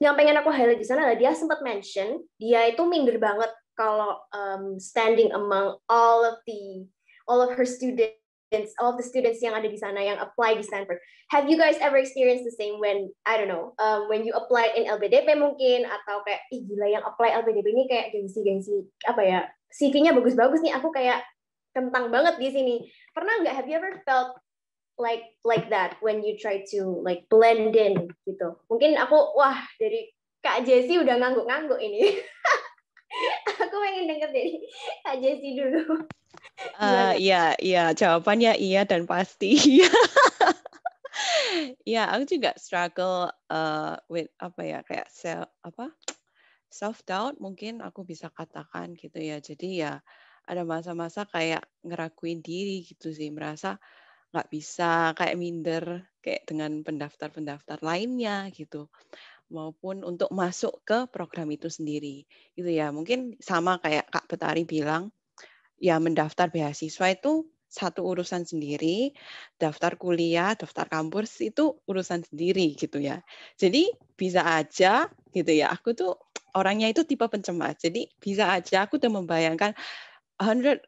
yang pengen aku highlight di sana adalah dia sempat mention dia itu minder banget kalau um, standing among all of the all of her students students all the students yang ada di sana yang apply di Stanford. Have you guys ever experienced the same when I don't know, um, when you apply in LBDP mungkin atau kayak ih gila yang apply LBDP ini kayak gengsi-gengsi apa ya? CV-nya bagus-bagus nih, aku kayak kentang banget di sini. Pernah nggak have you ever felt like like that when you try to like blend in gitu? Mungkin aku wah dari Kak Jessie udah ngangguk-ngangguk ini. aku pengen denger dari Kak sih dulu. Uh, iya, iya. Jawabannya iya dan pasti. ya, aku juga struggle uh, with apa ya kayak self apa self doubt mungkin aku bisa katakan gitu ya. Jadi ya ada masa-masa kayak ngerakuin diri gitu sih, merasa nggak bisa kayak minder kayak dengan pendaftar-pendaftar lainnya gitu maupun untuk masuk ke program itu sendiri. Gitu ya. Mungkin sama kayak Kak Petari bilang, ya mendaftar beasiswa itu satu urusan sendiri, daftar kuliah, daftar kampus itu urusan sendiri gitu ya. Jadi bisa aja gitu ya, aku tuh orangnya itu tipe pencemas. Jadi bisa aja aku udah membayangkan 100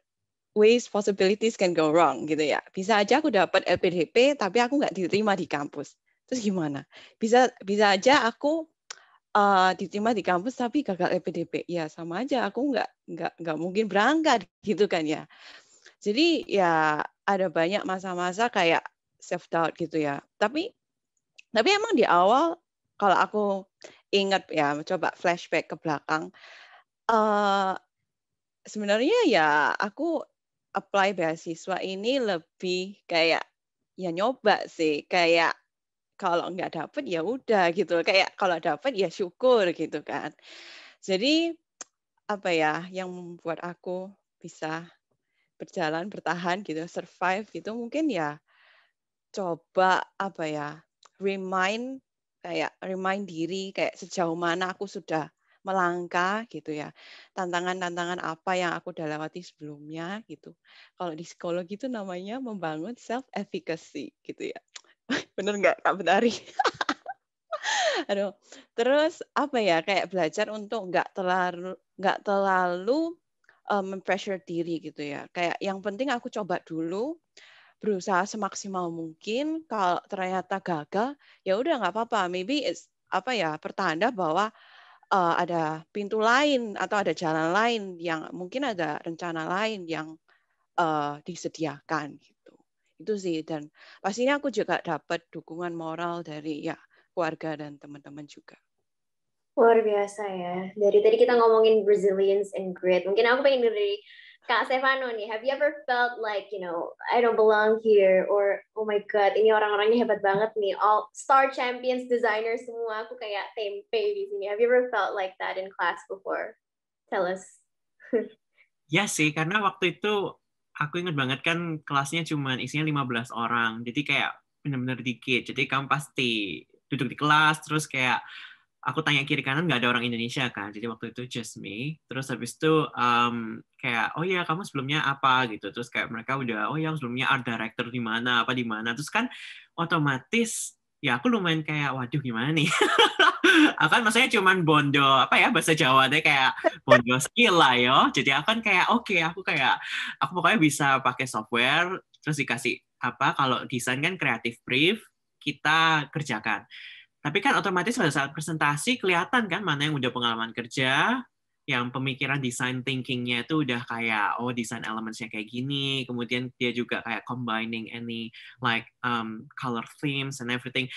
ways possibilities can go wrong gitu ya. Bisa aja aku dapat LPDP tapi aku nggak diterima di kampus terus gimana bisa bisa aja aku uh, diterima di kampus tapi gagal LPDP e ya sama aja aku nggak nggak nggak mungkin berangkat gitu kan ya jadi ya ada banyak masa-masa kayak self doubt gitu ya tapi tapi emang di awal kalau aku ingat ya coba flashback ke belakang uh, sebenarnya ya aku apply beasiswa ini lebih kayak ya nyoba sih kayak kalau nggak dapet ya udah gitu kayak kalau dapet ya syukur gitu kan jadi apa ya yang membuat aku bisa berjalan bertahan gitu survive gitu mungkin ya coba apa ya remind kayak remind diri kayak sejauh mana aku sudah melangkah gitu ya tantangan-tantangan apa yang aku udah lewati sebelumnya gitu kalau di psikologi itu namanya membangun self efficacy gitu ya bener nggak Kak Benari? Aduh, terus apa ya kayak belajar untuk nggak terlalu nggak terlalu um, mempressure diri gitu ya. Kayak yang penting aku coba dulu, berusaha semaksimal mungkin. Kalau ternyata gagal, ya udah nggak apa-apa. Maybe it's apa ya pertanda bahwa uh, ada pintu lain atau ada jalan lain yang mungkin ada rencana lain yang uh, disediakan. Gitu itu sih dan pastinya aku juga dapat dukungan moral dari ya keluarga dan teman-teman juga luar biasa ya dari tadi kita ngomongin resilience and grit mungkin aku pengen dari Kak Stefano nih, have you ever felt like, you know, I don't belong here, or oh my god, ini orang-orangnya hebat banget nih, all star champions, designers semua, aku kayak tempe di sini. Have you ever felt like that in class before? Tell us. ya sih, karena waktu itu aku inget banget kan kelasnya cuma isinya 15 orang. Jadi kayak bener-bener dikit. Jadi kamu pasti duduk di kelas terus kayak aku tanya kiri kanan nggak ada orang Indonesia kan jadi waktu itu just me terus habis itu um, kayak oh iya kamu sebelumnya apa gitu terus kayak mereka udah oh iya sebelumnya art director di mana apa di mana terus kan otomatis ya aku lumayan kayak waduh gimana nih akan maksudnya cuman bondo apa ya bahasa Jawa deh kayak bondo skill lah yo jadi akan kayak oke okay, aku kayak aku pokoknya bisa pakai software terus dikasih apa kalau desain kan kreatif brief kita kerjakan tapi kan otomatis pada saat presentasi kelihatan kan mana yang udah pengalaman kerja yang pemikiran desain thinkingnya itu udah kayak oh desain elementsnya kayak gini kemudian dia juga kayak combining any like um, color themes and everything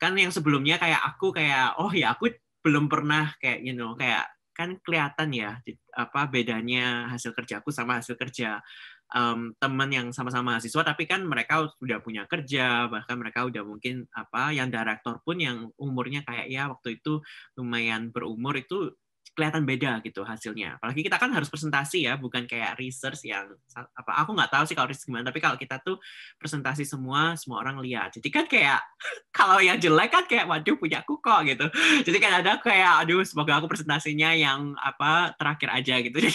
kan yang sebelumnya kayak aku kayak oh ya aku belum pernah kayak you know kayak kan kelihatan ya apa bedanya hasil kerjaku sama hasil kerja um, teman yang sama-sama mahasiswa tapi kan mereka udah punya kerja bahkan mereka udah mungkin apa yang direktor pun yang umurnya kayak ya waktu itu lumayan berumur itu kelihatan beda gitu hasilnya. Apalagi kita kan harus presentasi ya, bukan kayak research yang apa aku nggak tahu sih kalau research gimana, tapi kalau kita tuh presentasi semua semua orang lihat. Jadi kan kayak kalau yang jelek kan kayak waduh punya aku kok gitu. Jadi kan ada kayak aduh semoga aku presentasinya yang apa terakhir aja gitu.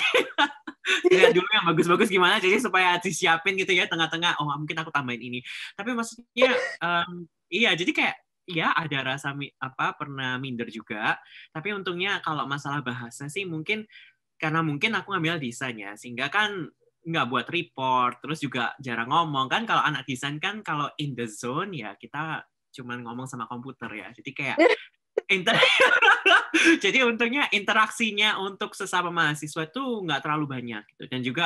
Jadi lihat dulu yang bagus-bagus gimana jadi supaya disiapin gitu ya tengah-tengah oh mungkin aku tambahin ini. Tapi maksudnya um, iya jadi kayak ya ada rasa apa pernah minder juga tapi untungnya kalau masalah bahasa sih mungkin karena mungkin aku ngambil desainnya sehingga kan nggak buat report terus juga jarang ngomong kan kalau anak desain kan kalau in the zone ya kita cuman ngomong sama komputer ya jadi kayak inter jadi untungnya interaksinya untuk sesama mahasiswa itu nggak terlalu banyak gitu dan juga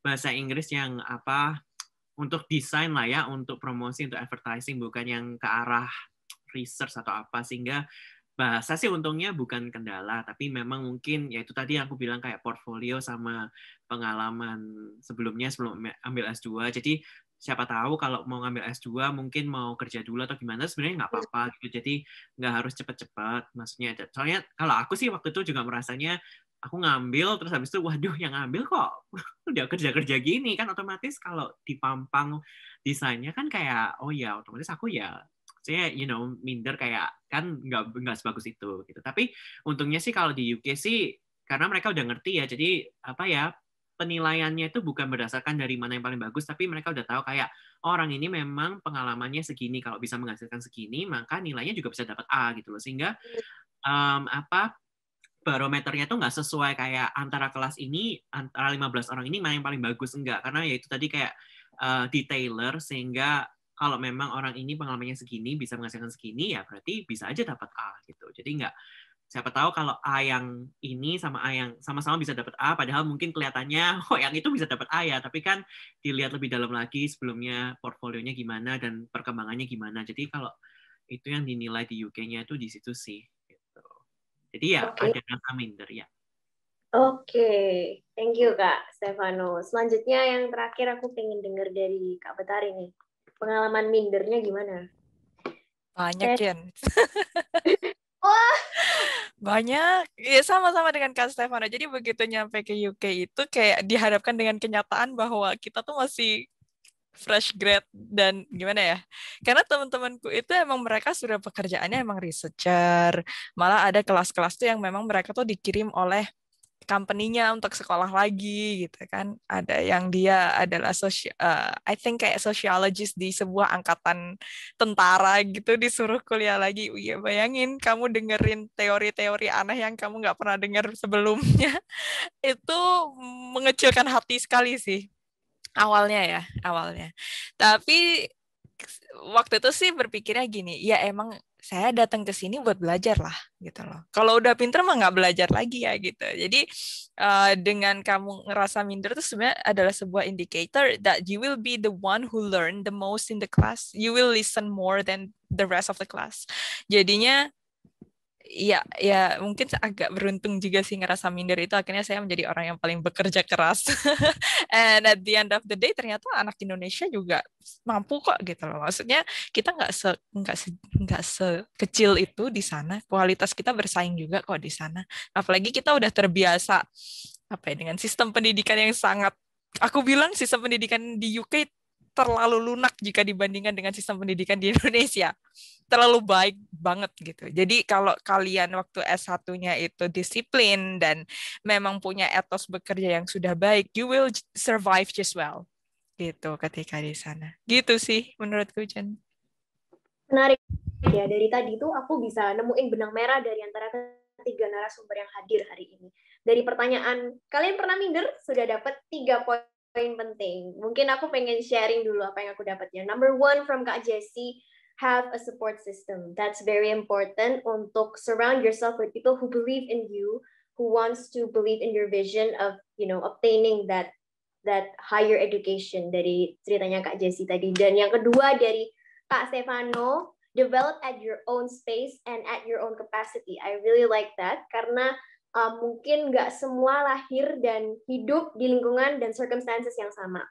bahasa Inggris yang apa untuk desain lah ya untuk promosi untuk advertising bukan yang ke arah research atau apa sehingga bahasa sih untungnya bukan kendala tapi memang mungkin ya itu tadi yang aku bilang kayak portfolio sama pengalaman sebelumnya sebelum ambil S2 jadi siapa tahu kalau mau ngambil S2 mungkin mau kerja dulu atau gimana sebenarnya nggak apa-apa iya. gitu jadi nggak harus cepet-cepet maksudnya soalnya kalau aku sih waktu itu juga merasanya aku ngambil terus habis itu waduh yang ngambil kok udah kerja-kerja gini kan otomatis kalau dipampang desainnya kan kayak oh ya otomatis aku ya maksudnya you know minder kayak kan nggak nggak sebagus itu gitu tapi untungnya sih kalau di UK sih karena mereka udah ngerti ya jadi apa ya penilaiannya itu bukan berdasarkan dari mana yang paling bagus tapi mereka udah tahu kayak oh, orang ini memang pengalamannya segini kalau bisa menghasilkan segini maka nilainya juga bisa dapat A gitu loh sehingga um, apa barometernya tuh nggak sesuai kayak antara kelas ini antara 15 orang ini mana yang paling bagus enggak karena ya itu tadi kayak uh, detailer sehingga kalau memang orang ini pengalamannya segini bisa menghasilkan segini ya berarti bisa aja dapat A gitu jadi nggak siapa tahu kalau A yang ini sama A yang sama-sama bisa dapat A padahal mungkin kelihatannya oh yang itu bisa dapat A ya tapi kan dilihat lebih dalam lagi sebelumnya portfolionya gimana dan perkembangannya gimana jadi kalau itu yang dinilai di UK-nya itu di situ sih gitu. jadi ya okay. ada rasa minder ya Oke, okay. thank you Kak Stefano. Selanjutnya yang terakhir aku ingin dengar dari Kak Betari nih pengalaman mindernya gimana? Banyak, Ken. Wah. Oh. Banyak. Ya sama-sama dengan Kak Stefano. Jadi begitu nyampe ke UK itu kayak dihadapkan dengan kenyataan bahwa kita tuh masih fresh grad dan gimana ya karena teman-temanku itu emang mereka sudah pekerjaannya emang researcher malah ada kelas-kelas tuh yang memang mereka tuh dikirim oleh company-nya untuk sekolah lagi gitu kan. Ada yang dia adalah sosio, uh, eh, I think kayak sociologist di sebuah angkatan tentara gitu disuruh kuliah lagi. Iya bayangin kamu dengerin teori-teori aneh yang kamu nggak pernah dengar sebelumnya. Itu mengecilkan hati sekali sih. Awalnya ya, awalnya. Tapi waktu itu sih berpikirnya gini, ya emang saya datang ke sini buat belajar lah gitu loh. Kalau udah pinter mah nggak belajar lagi ya gitu. Jadi uh, dengan kamu ngerasa minder itu sebenarnya adalah sebuah indicator that you will be the one who learn the most in the class. You will listen more than the rest of the class. Jadinya ya ya mungkin agak beruntung juga sih ngerasa minder itu akhirnya saya menjadi orang yang paling bekerja keras and at the end of the day ternyata anak Indonesia juga mampu kok gitu loh maksudnya kita nggak se nggak se, nggak sekecil itu di sana kualitas kita bersaing juga kok di sana apalagi kita udah terbiasa apa ya dengan sistem pendidikan yang sangat aku bilang sistem pendidikan di UK terlalu lunak jika dibandingkan dengan sistem pendidikan di Indonesia. Terlalu baik banget gitu. Jadi kalau kalian waktu S1-nya itu disiplin dan memang punya etos bekerja yang sudah baik, you will survive just well. Gitu ketika di sana. Gitu sih menurutku, Jen. Menarik ya. Dari tadi tuh aku bisa nemuin benang merah dari antara tiga narasumber yang hadir hari ini. Dari pertanyaan, kalian pernah minder? Sudah dapat tiga poin poin penting. Mungkin aku pengen sharing dulu apa yang aku dapatnya. Number one from Kak Jessie, have a support system. That's very important untuk surround yourself with people who believe in you, who wants to believe in your vision of, you know, obtaining that that higher education dari ceritanya Kak Jessie tadi. Dan yang kedua dari Kak Stefano, develop at your own space and at your own capacity. I really like that karena uh, mungkin nggak semua lahir dan hidup di lingkungan dan circumstances yang sama.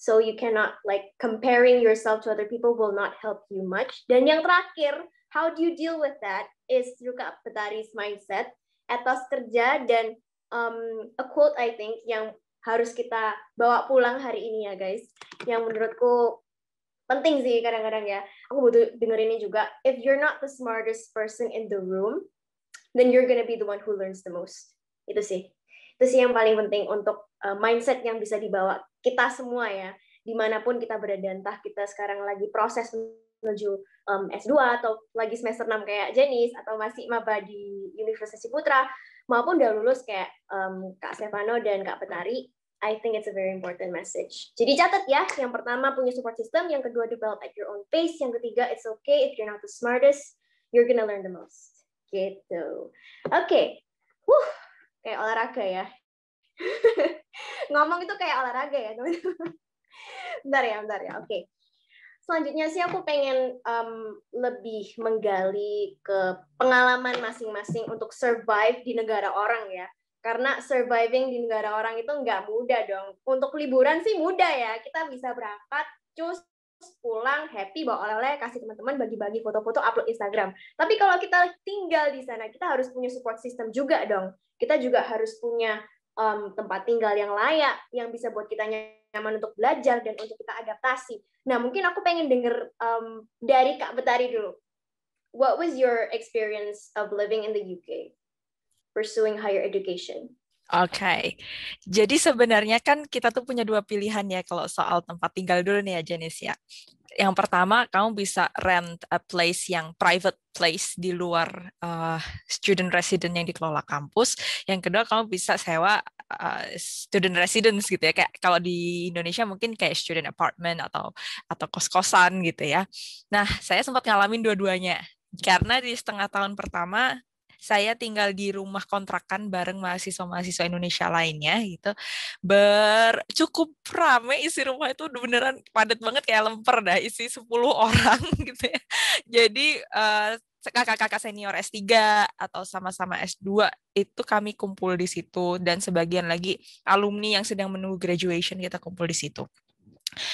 So you cannot like comparing yourself to other people will not help you much. Dan yang terakhir, how do you deal with that is through Kak Petari's mindset, etos kerja dan um, a quote I think yang harus kita bawa pulang hari ini ya guys. Yang menurutku penting sih kadang-kadang ya. Aku butuh dengerin ini juga. If you're not the smartest person in the room, then you're gonna be the one who learns the most. Itu sih. Itu sih yang paling penting untuk uh, mindset yang bisa dibawa kita semua ya. Dimanapun kita berada, entah kita sekarang lagi proses menuju um, S2 atau lagi semester 6 kayak Jenis atau masih maba di Universitas Ciputra maupun udah lulus kayak um, Kak Stefano dan Kak Petari I think it's a very important message. Jadi catat ya, yang pertama punya support system, yang kedua develop at your own pace, yang ketiga it's okay if you're not the smartest, you're gonna learn the most gitu. Oke, okay. huh, kayak olahraga ya. Ngomong itu kayak olahraga ya, teman-teman. bentar ya, bentar ya. Oke. Okay. Selanjutnya sih aku pengen um, lebih menggali ke pengalaman masing-masing untuk survive di negara orang ya. Karena surviving di negara orang itu nggak mudah dong. Untuk liburan sih mudah ya, kita bisa berangkat, cus pulang happy bawa oleh-oleh kasih teman-teman bagi-bagi foto-foto upload Instagram. Tapi kalau kita tinggal di sana, kita harus punya support system juga dong. Kita juga harus punya um, tempat tinggal yang layak yang bisa buat kita nyaman untuk belajar dan untuk kita adaptasi. Nah, mungkin aku pengen dengar um, dari Kak Betari dulu. What was your experience of living in the UK, pursuing higher education? okay. jadi sebenarnya kan kita tuh punya dua pilihan ya kalau soal tempat tinggal dulu nih ya Janis ya. Yang pertama kamu bisa rent a place yang private place di luar uh, student resident yang dikelola kampus. Yang kedua kamu bisa sewa uh, student residence gitu ya kayak kalau di Indonesia mungkin kayak student apartment atau atau kos-kosan gitu ya. Nah, saya sempat ngalamin dua-duanya karena di setengah tahun pertama saya tinggal di rumah kontrakan bareng mahasiswa-mahasiswa Indonesia lainnya gitu. Ber cukup rame isi rumah itu beneran padat banget kayak lemper dah isi 10 orang gitu ya. Jadi uh, kakak-kakak senior S3 atau sama-sama S2 itu kami kumpul di situ dan sebagian lagi alumni yang sedang menunggu graduation kita kumpul di situ.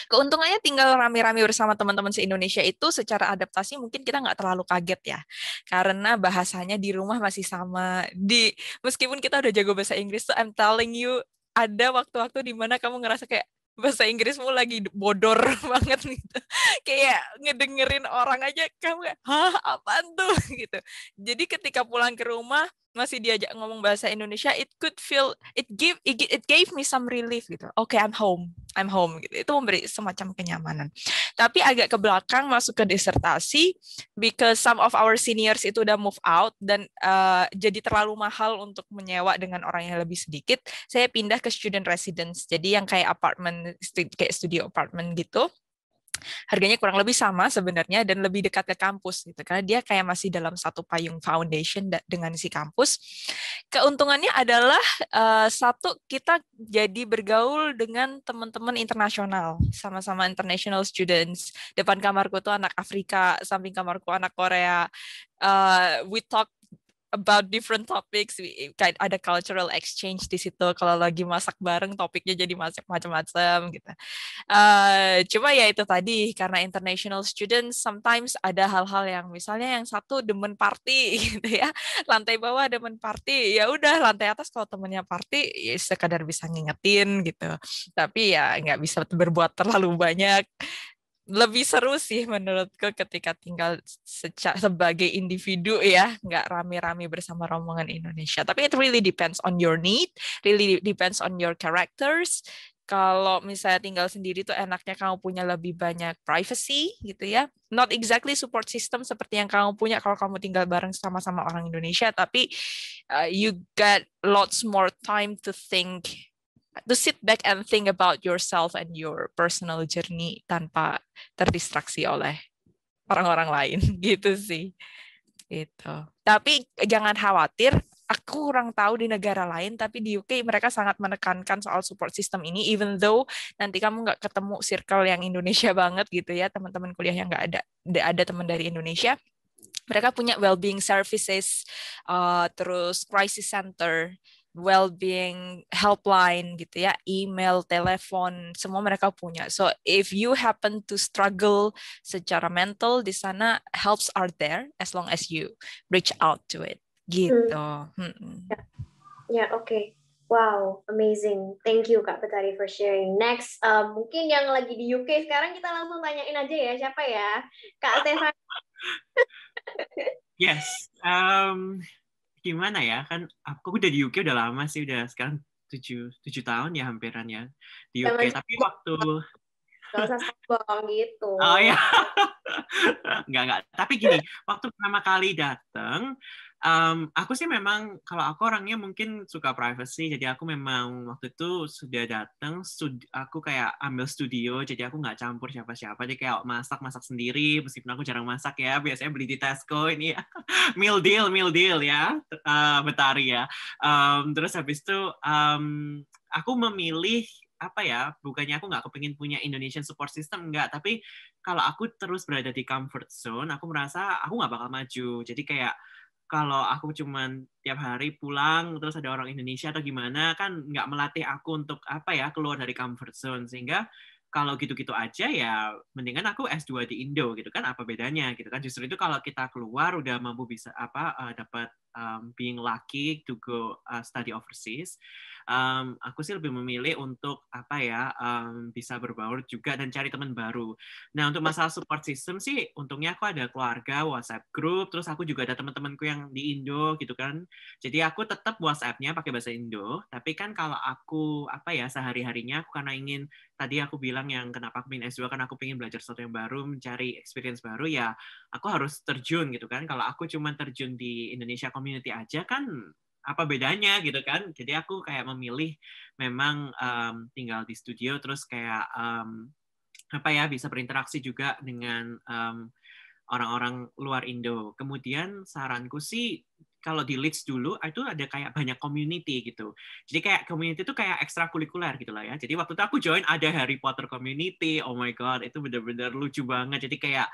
Keuntungannya tinggal rame-rame bersama teman-teman se-Indonesia itu secara adaptasi mungkin kita nggak terlalu kaget ya. Karena bahasanya di rumah masih sama. Di meskipun kita udah jago bahasa Inggris tuh I'm telling you ada waktu-waktu di mana kamu ngerasa kayak bahasa Inggrismu lagi bodor banget gitu. Kayak ngedengerin orang aja kamu kayak, "Hah, apaan tuh?" gitu. Jadi ketika pulang ke rumah masih diajak ngomong bahasa Indonesia it could feel it give it, it gave me some relief gitu oke okay, I'm home I'm home gitu itu memberi semacam kenyamanan tapi agak ke belakang masuk ke disertasi because some of our seniors itu udah move out dan uh, jadi terlalu mahal untuk menyewa dengan orang yang lebih sedikit saya pindah ke student residence jadi yang kayak apartment kayak studio apartment gitu harganya kurang lebih sama sebenarnya dan lebih dekat ke kampus gitu karena dia kayak masih dalam satu payung foundation dengan si kampus keuntungannya adalah uh, satu kita jadi bergaul dengan teman-teman internasional sama-sama international students depan kamarku tuh anak Afrika samping kamarku anak Korea uh, we talk about different topics eh, kayak ada cultural exchange di situ kalau lagi masak bareng topiknya jadi macam-macam gitu uh, cuma ya itu tadi karena international students sometimes ada hal-hal yang misalnya yang satu demen party gitu ya lantai bawah demen party ya udah lantai atas kalau temennya party ya sekadar bisa ngingetin gitu tapi ya nggak bisa berbuat terlalu banyak lebih seru sih menurutku ketika tinggal seca- sebagai individu ya, nggak rame-rame bersama rombongan Indonesia. Tapi it really depends on your need, really depends on your characters. Kalau misalnya tinggal sendiri tuh enaknya kamu punya lebih banyak privacy gitu ya. Not exactly support system seperti yang kamu punya kalau kamu tinggal bareng sama-sama orang Indonesia, tapi uh, you get lots more time to think to sit back and think about yourself and your personal journey tanpa terdistraksi oleh orang-orang lain gitu sih itu tapi jangan khawatir aku kurang tahu di negara lain tapi di UK mereka sangat menekankan soal support system ini even though nanti kamu nggak ketemu circle yang Indonesia banget gitu ya teman-teman kuliah yang nggak ada ada teman dari Indonesia mereka punya well-being services uh, terus crisis center well-being helpline gitu ya, email, telepon, semua mereka punya. So if you happen to struggle secara mental di sana, helps are there as long as you reach out to it. Gitu. Hmm. hmm. Ya, yeah. yeah, oke. Okay. Wow, amazing. Thank you Kak Petari for sharing. Next, uh, mungkin yang lagi di UK sekarang kita langsung tanyain aja ya siapa ya? Kak Stefan. yes. Um, gimana ya kan aku udah di UK udah lama sih udah sekarang tujuh tujuh tahun ya hampiran ya di UK Jangan tapi waktu Gak gitu. Oh ya, nggak nggak. Tapi gini, waktu pertama kali datang, um, aku sih memang kalau aku orangnya mungkin suka privacy jadi aku memang waktu itu sudah datang aku kayak ambil studio jadi aku nggak campur siapa-siapa jadi kayak masak masak sendiri meskipun aku jarang masak ya biasanya beli di Tesco ini ya. meal deal meal deal ya uh, betari ya um, terus habis itu um, aku memilih apa ya bukannya aku nggak kepingin punya Indonesian support system enggak tapi kalau aku terus berada di comfort zone aku merasa aku nggak bakal maju jadi kayak kalau aku cuman tiap hari pulang terus ada orang Indonesia atau gimana kan nggak melatih aku untuk apa ya keluar dari comfort zone sehingga kalau gitu-gitu aja ya mendingan aku S2 di Indo gitu kan apa bedanya gitu kan justru itu kalau kita keluar udah mampu bisa apa uh, dapat um, being lucky to go uh, study overseas um, aku sih lebih memilih untuk apa ya um, bisa berbaur juga dan cari teman baru. Nah untuk masalah support system sih untungnya aku ada keluarga WhatsApp group, terus aku juga ada teman-temanku yang di Indo gitu kan. Jadi aku tetap WhatsApp-nya pakai bahasa Indo, tapi kan kalau aku apa ya sehari-harinya aku karena ingin tadi aku bilang yang kenapa aku ingin S2 kan aku ingin belajar sesuatu yang baru, mencari experience baru ya aku harus terjun gitu kan. Kalau aku cuma terjun di Indonesia community aja kan apa bedanya gitu kan jadi aku kayak memilih memang um, tinggal di studio terus kayak um, apa ya bisa berinteraksi juga dengan um, orang-orang luar Indo kemudian saranku sih kalau di Leeds dulu itu ada kayak banyak community gitu. Jadi kayak community itu kayak ekstrakurikuler gitu lah ya. Jadi waktu itu aku join ada Harry Potter community. Oh my god, itu bener-bener lucu banget. Jadi kayak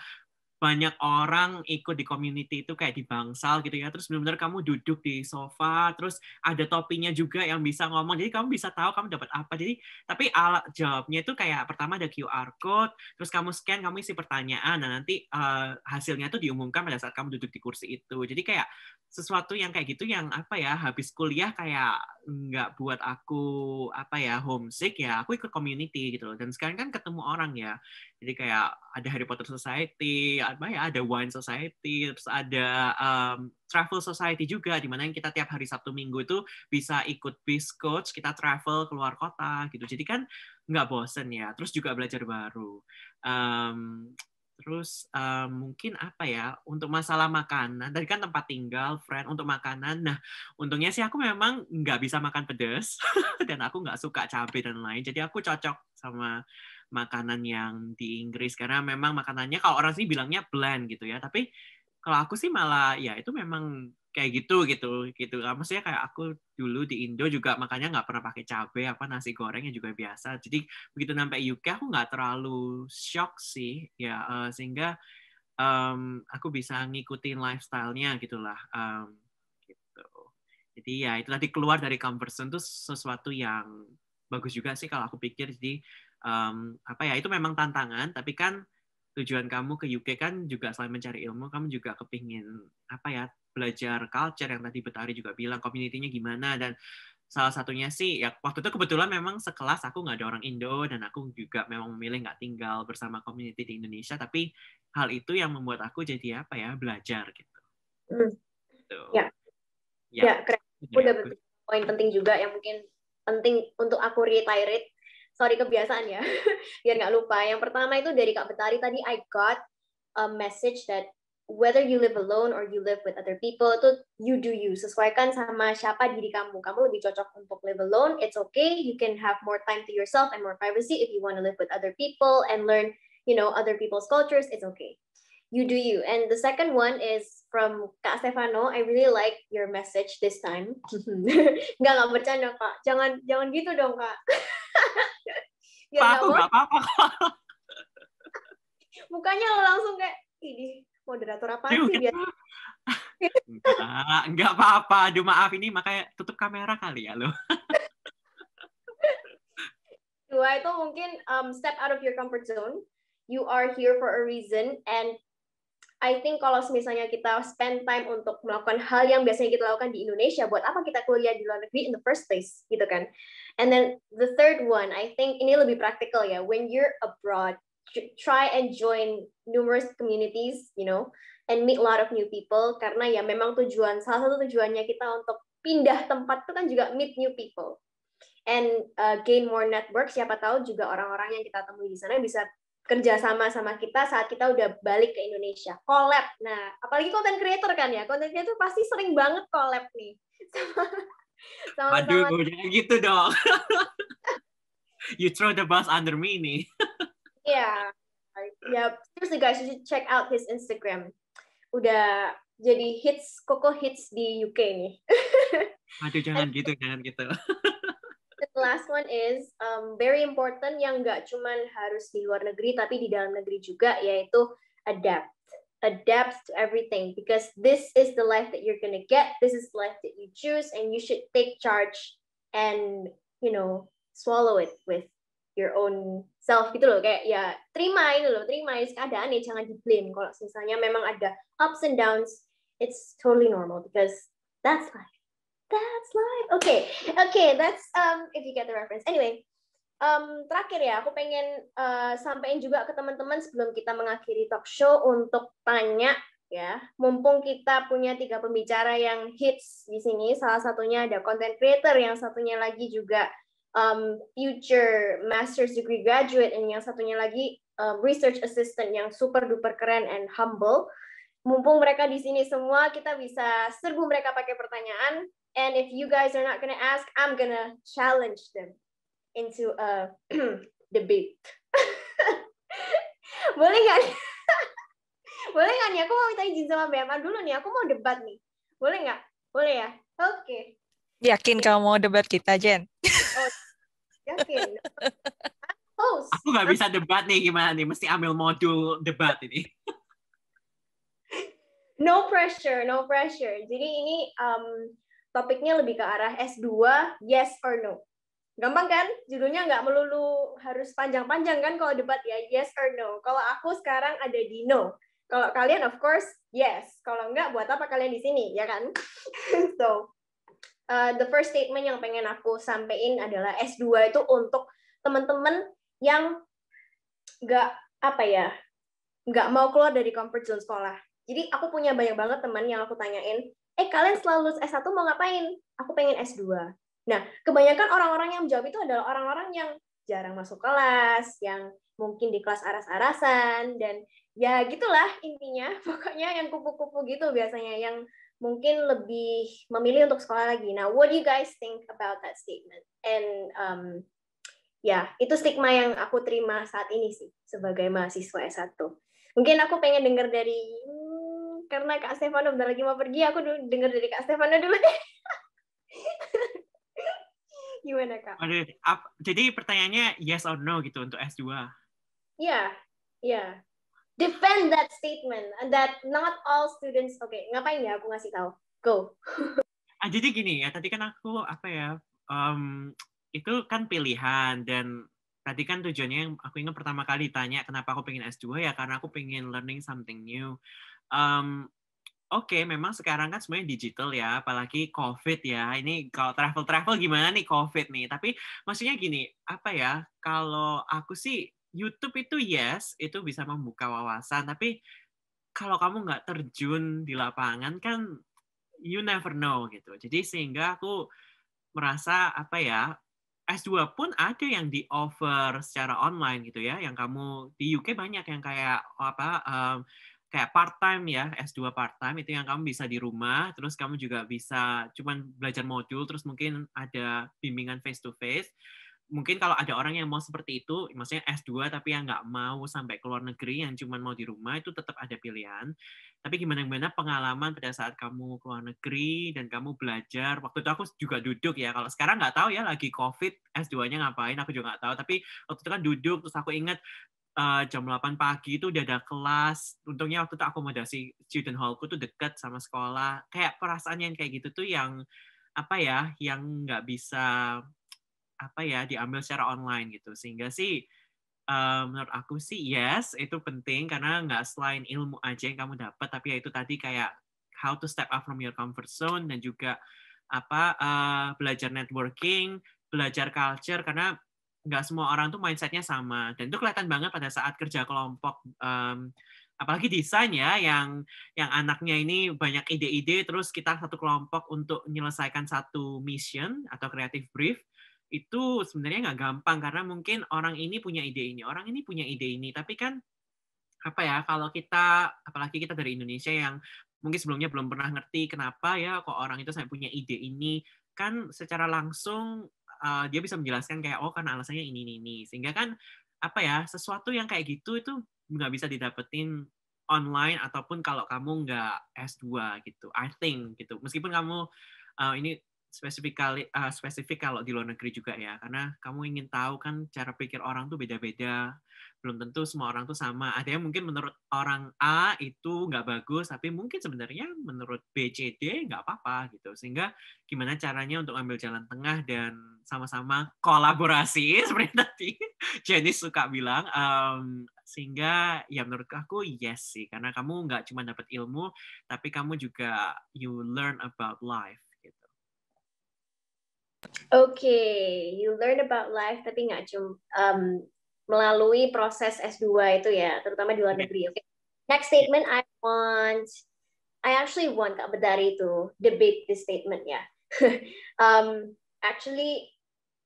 banyak orang ikut di community itu kayak di bangsal gitu ya terus benar-benar kamu duduk di sofa terus ada topinya juga yang bisa ngomong jadi kamu bisa tahu kamu dapat apa jadi tapi alat jawabnya itu kayak pertama ada QR code terus kamu scan kamu isi pertanyaan dan nah, nanti uh, hasilnya tuh diumumkan pada saat kamu duduk di kursi itu jadi kayak sesuatu yang kayak gitu yang apa ya habis kuliah kayak nggak buat aku apa ya homesick ya aku ikut community gitu loh dan sekarang kan ketemu orang ya jadi kayak ada Harry Potter Society, apa ya, ada Wine Society, terus ada um, Travel Society juga, di mana kita tiap hari Sabtu Minggu itu bisa ikut bis coach, kita travel keluar kota gitu. Jadi kan nggak bosen ya. Terus juga belajar baru. Um, Terus um, mungkin apa ya untuk masalah makanan tadi kan tempat tinggal, friend untuk makanan. Nah untungnya sih aku memang nggak bisa makan pedes dan aku nggak suka cabai dan lain. Jadi aku cocok sama makanan yang di Inggris karena memang makanannya kalau orang sih bilangnya bland gitu ya tapi kalau aku sih malah ya itu memang kayak gitu gitu gitu ah, maksudnya kayak aku dulu di Indo juga makanya nggak pernah pakai cabai apa nasi gorengnya juga biasa jadi begitu sampai UK aku nggak terlalu shock sih ya uh, sehingga um, aku bisa ngikutin lifestylenya gitulah um, gitu jadi ya itu tadi keluar dari comfort zone itu sesuatu yang bagus juga sih kalau aku pikir jadi um, apa ya itu memang tantangan tapi kan tujuan kamu ke UK kan juga selain mencari ilmu kamu juga kepingin apa ya belajar culture yang tadi Betari juga bilang community-nya gimana dan salah satunya sih ya waktu itu kebetulan memang sekelas aku nggak ada orang Indo dan aku juga memang memilih nggak tinggal bersama community di Indonesia tapi hal itu yang membuat aku jadi apa ya belajar gitu. Hmm. gitu. Ya. Ya, ya keren. Iya, udah poin penting juga yang mungkin penting untuk aku retire sorry kebiasaan ya biar nggak lupa yang pertama itu dari kak Betari tadi I got a message that whether you live alone or you live with other people itu you do you sesuaikan sama siapa diri kamu kamu lebih cocok untuk live alone it's okay you can have more time to yourself and more privacy if you want to live with other people and learn you know other people's cultures it's okay you do you. And the second one is from Kak Stefano. I really like your message this time. Enggak, mm-hmm. enggak bercanda, Kak. Jangan jangan gitu dong, Kak. ya, Pak, aku enggak apa-apa, Kak. Mukanya lo langsung kayak, ini moderator apa sih? dia? enggak, enggak apa-apa. Aduh, maaf. Ini makanya tutup kamera kali ya, lo. Dua itu mungkin um, step out of your comfort zone. You are here for a reason and I think kalau misalnya kita spend time untuk melakukan hal yang biasanya kita lakukan di Indonesia, buat apa kita kuliah di luar negeri in the first place, gitu kan? And then the third one, I think ini lebih praktikal ya. When you're abroad, try and join numerous communities, you know, and meet a lot of new people. Karena ya memang tujuan salah satu tujuannya kita untuk pindah tempat itu kan juga meet new people and uh, gain more network. Siapa tahu juga orang-orang yang kita temui di sana bisa kerjasama sama kita saat kita udah balik ke Indonesia. Collab. Nah, apalagi konten creator kan ya. Konten creator pasti sering banget collab nih. Sama, sama, Aduh, sama. jangan gitu dong. you throw the bus under me nih. Iya. Ya, terus guys, you should check out his Instagram. Udah jadi hits, koko hits di UK nih. Aduh, jangan gitu, jangan gitu last one is um, very important yang nggak cuman harus di luar negeri tapi di dalam negeri juga yaitu adapt adapt to everything because this is the life that you're gonna get this is life that you choose and you should take charge and you know swallow it with your own self gitu loh kayak ya terima ini loh terima ini keadaan ya jangan di blame kalau misalnya memang ada ups and downs it's totally normal because that's life That's life. Oke, okay. oke, okay, that's um if you get the reference. Anyway, um, terakhir ya, aku pengen uh, sampaikan juga ke teman-teman sebelum kita mengakhiri talk show untuk tanya ya. Mumpung kita punya tiga pembicara yang hits di sini, salah satunya ada content creator, yang satunya lagi juga um, future master's degree graduate, dan yang satunya lagi um, research assistant yang super duper keren and humble. Mumpung mereka di sini semua, kita bisa serbu mereka pakai pertanyaan. And if you guys are not gonna ask, I'm gonna challenge them into a debate. Boleh nggak? Boleh nggak nih? Aku mau minta izin sama BMA dulu nih. Aku mau debat nih. Boleh nggak? Boleh ya? Oke. Okay. Yakin kamu mau debat kita, Jen? Oh, yakin. Host. Aku nggak bisa debat nih gimana nih. Mesti ambil modul debat ini. no pressure, no pressure. Jadi ini um, topiknya lebih ke arah S2, yes or no. Gampang kan? Judulnya nggak melulu harus panjang-panjang kan kalau debat ya, yes or no. Kalau aku sekarang ada di no. Kalau kalian of course yes. Kalau nggak buat apa kalian di sini, ya kan? so, uh, the first statement yang pengen aku sampaikan adalah S2 itu untuk teman-teman yang nggak apa ya, nggak mau keluar dari comfort zone sekolah. Jadi aku punya banyak banget teman yang aku tanyain, eh kalian setelah lulus S1 mau ngapain? Aku pengen S2. Nah, kebanyakan orang-orang yang menjawab itu adalah orang-orang yang jarang masuk kelas, yang mungkin di kelas aras-arasan, dan ya gitulah intinya. Pokoknya yang kupu-kupu gitu biasanya, yang mungkin lebih memilih untuk sekolah lagi. Nah, what do you guys think about that statement? And um, ya, yeah, itu stigma yang aku terima saat ini sih sebagai mahasiswa S1. Mungkin aku pengen dengar dari karena Kak Stefano bentar lagi mau pergi, aku dengar dari Kak Stefano dulu deh. Gimana, Kak? Aduh, ap, jadi pertanyaannya yes or no gitu untuk S2? Ya, yeah, ya. Yeah. Defend that statement uh, that not all students, oke, okay, ngapain ya aku ngasih tahu? Go. ah, jadi gini ya, tadi kan aku apa ya, um, itu kan pilihan dan tadi kan tujuannya yang aku ingat pertama kali tanya kenapa aku pengen S2 ya karena aku pengen learning something new um, oke okay, memang sekarang kan semuanya digital ya apalagi covid ya ini kalau travel travel gimana nih covid nih tapi maksudnya gini apa ya kalau aku sih YouTube itu yes itu bisa membuka wawasan tapi kalau kamu nggak terjun di lapangan kan you never know gitu jadi sehingga aku merasa apa ya S2 pun ada yang di offer secara online gitu ya, yang kamu di UK banyak yang kayak apa um, kayak part time ya, S2 part time itu yang kamu bisa di rumah, terus kamu juga bisa cuman belajar modul, terus mungkin ada bimbingan face to face. Mungkin kalau ada orang yang mau seperti itu, maksudnya S2 tapi yang nggak mau sampai ke luar negeri, yang cuman mau di rumah, itu tetap ada pilihan. Tapi gimana-gimana pengalaman pada saat kamu ke luar negeri dan kamu belajar, waktu itu aku juga duduk ya, kalau sekarang nggak tahu ya lagi COVID, S2-nya ngapain, aku juga nggak tahu. Tapi waktu itu kan duduk, terus aku ingat uh, jam 8 pagi itu udah ada kelas. Untungnya waktu itu akomodasi student hallku tuh deket sama sekolah. Kayak perasaan yang kayak gitu tuh yang apa ya, yang nggak bisa apa ya diambil secara online gitu. Sehingga sih uh, menurut aku sih yes itu penting karena nggak selain ilmu aja yang kamu dapat, tapi ya itu tadi kayak how to step up from your comfort zone dan juga apa uh, belajar networking, belajar culture karena nggak semua orang tuh mindsetnya sama dan itu kelihatan banget pada saat kerja kelompok um, apalagi desain ya yang yang anaknya ini banyak ide-ide terus kita satu kelompok untuk menyelesaikan satu mission atau creative brief itu sebenarnya nggak gampang karena mungkin orang ini punya ide ini orang ini punya ide ini tapi kan apa ya kalau kita apalagi kita dari Indonesia yang mungkin sebelumnya belum pernah ngerti kenapa ya kok orang itu sampai punya ide ini kan secara langsung uh, dia bisa menjelaskan kayak oh karena alasannya ini ini ini sehingga kan apa ya sesuatu yang kayak gitu itu nggak bisa didapetin online ataupun kalau kamu nggak S2 gitu I think gitu meskipun kamu uh, ini spesifik kali uh, spesifik kalau di luar negeri juga ya karena kamu ingin tahu kan cara pikir orang tuh beda-beda belum tentu semua orang tuh sama. Ada yang mungkin menurut orang A itu nggak bagus, tapi mungkin sebenarnya menurut B, C, D nggak apa-apa gitu. Sehingga gimana caranya untuk ambil jalan tengah dan sama-sama kolaborasi seperti tadi Jenny suka bilang. Um, sehingga ya menurut aku yes sih, karena kamu nggak cuma dapat ilmu, tapi kamu juga you learn about life. Gitu. Oke, okay. you learn about life tapi nggak cuma um, melalui proses S2 itu ya, terutama di luar iya. negeri. Okay. Next statement I want I actually want Kak Bedari to debate this statement ya. um, actually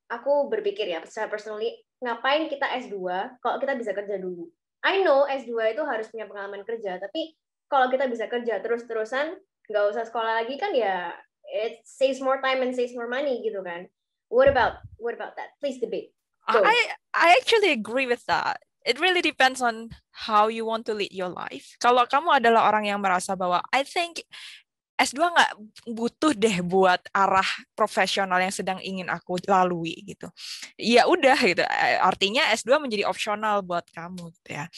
aku berpikir ya secara personally ngapain kita S2 kalau kita bisa kerja dulu. I know S2 itu harus punya pengalaman kerja, tapi kalau kita bisa kerja terus-terusan, nggak usah sekolah lagi kan ya it saves more time and saves more money gitu kan. What about what about that? Please debate. I I actually agree with that. It really depends on how you want to lead your life. Kalau kamu adalah orang yang merasa bahwa I think S2 nggak butuh deh buat arah profesional yang sedang ingin aku lalui gitu. Ya udah gitu. Artinya S2 menjadi opsional buat kamu gitu ya.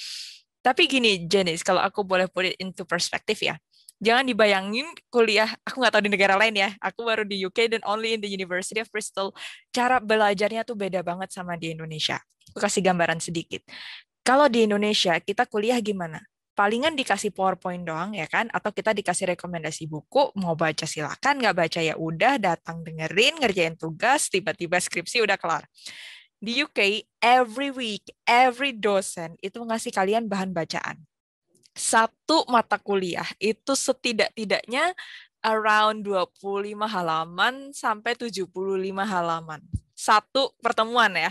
Tapi gini Jenis kalau aku boleh put it into perspective ya jangan dibayangin kuliah aku nggak tahu di negara lain ya aku baru di UK dan only in the University of Bristol cara belajarnya tuh beda banget sama di Indonesia aku kasih gambaran sedikit kalau di Indonesia kita kuliah gimana palingan dikasih PowerPoint doang ya kan atau kita dikasih rekomendasi buku mau baca silakan nggak baca ya udah datang dengerin ngerjain tugas tiba-tiba skripsi udah kelar di UK every week every dosen itu ngasih kalian bahan bacaan satu mata kuliah itu setidak-tidaknya around 25 halaman sampai 75 halaman. Satu pertemuan ya.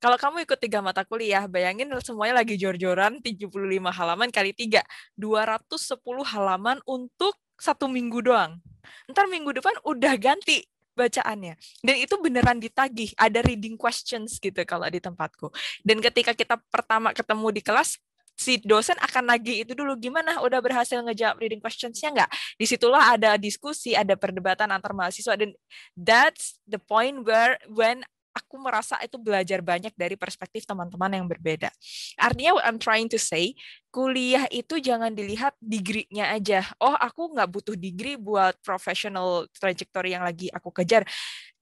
Kalau kamu ikut tiga mata kuliah, bayangin semuanya lagi jor-joran 75 halaman kali tiga. 210 halaman untuk satu minggu doang. Ntar minggu depan udah ganti bacaannya. Dan itu beneran ditagih. Ada reading questions gitu kalau di tempatku. Dan ketika kita pertama ketemu di kelas, si dosen akan lagi itu dulu gimana udah berhasil ngejawab reading questionsnya nggak disitulah ada diskusi ada perdebatan antar mahasiswa dan that's the point where when aku merasa itu belajar banyak dari perspektif teman-teman yang berbeda. Artinya what I'm trying to say, kuliah itu jangan dilihat degree-nya aja. Oh, aku nggak butuh degree buat professional trajectory yang lagi aku kejar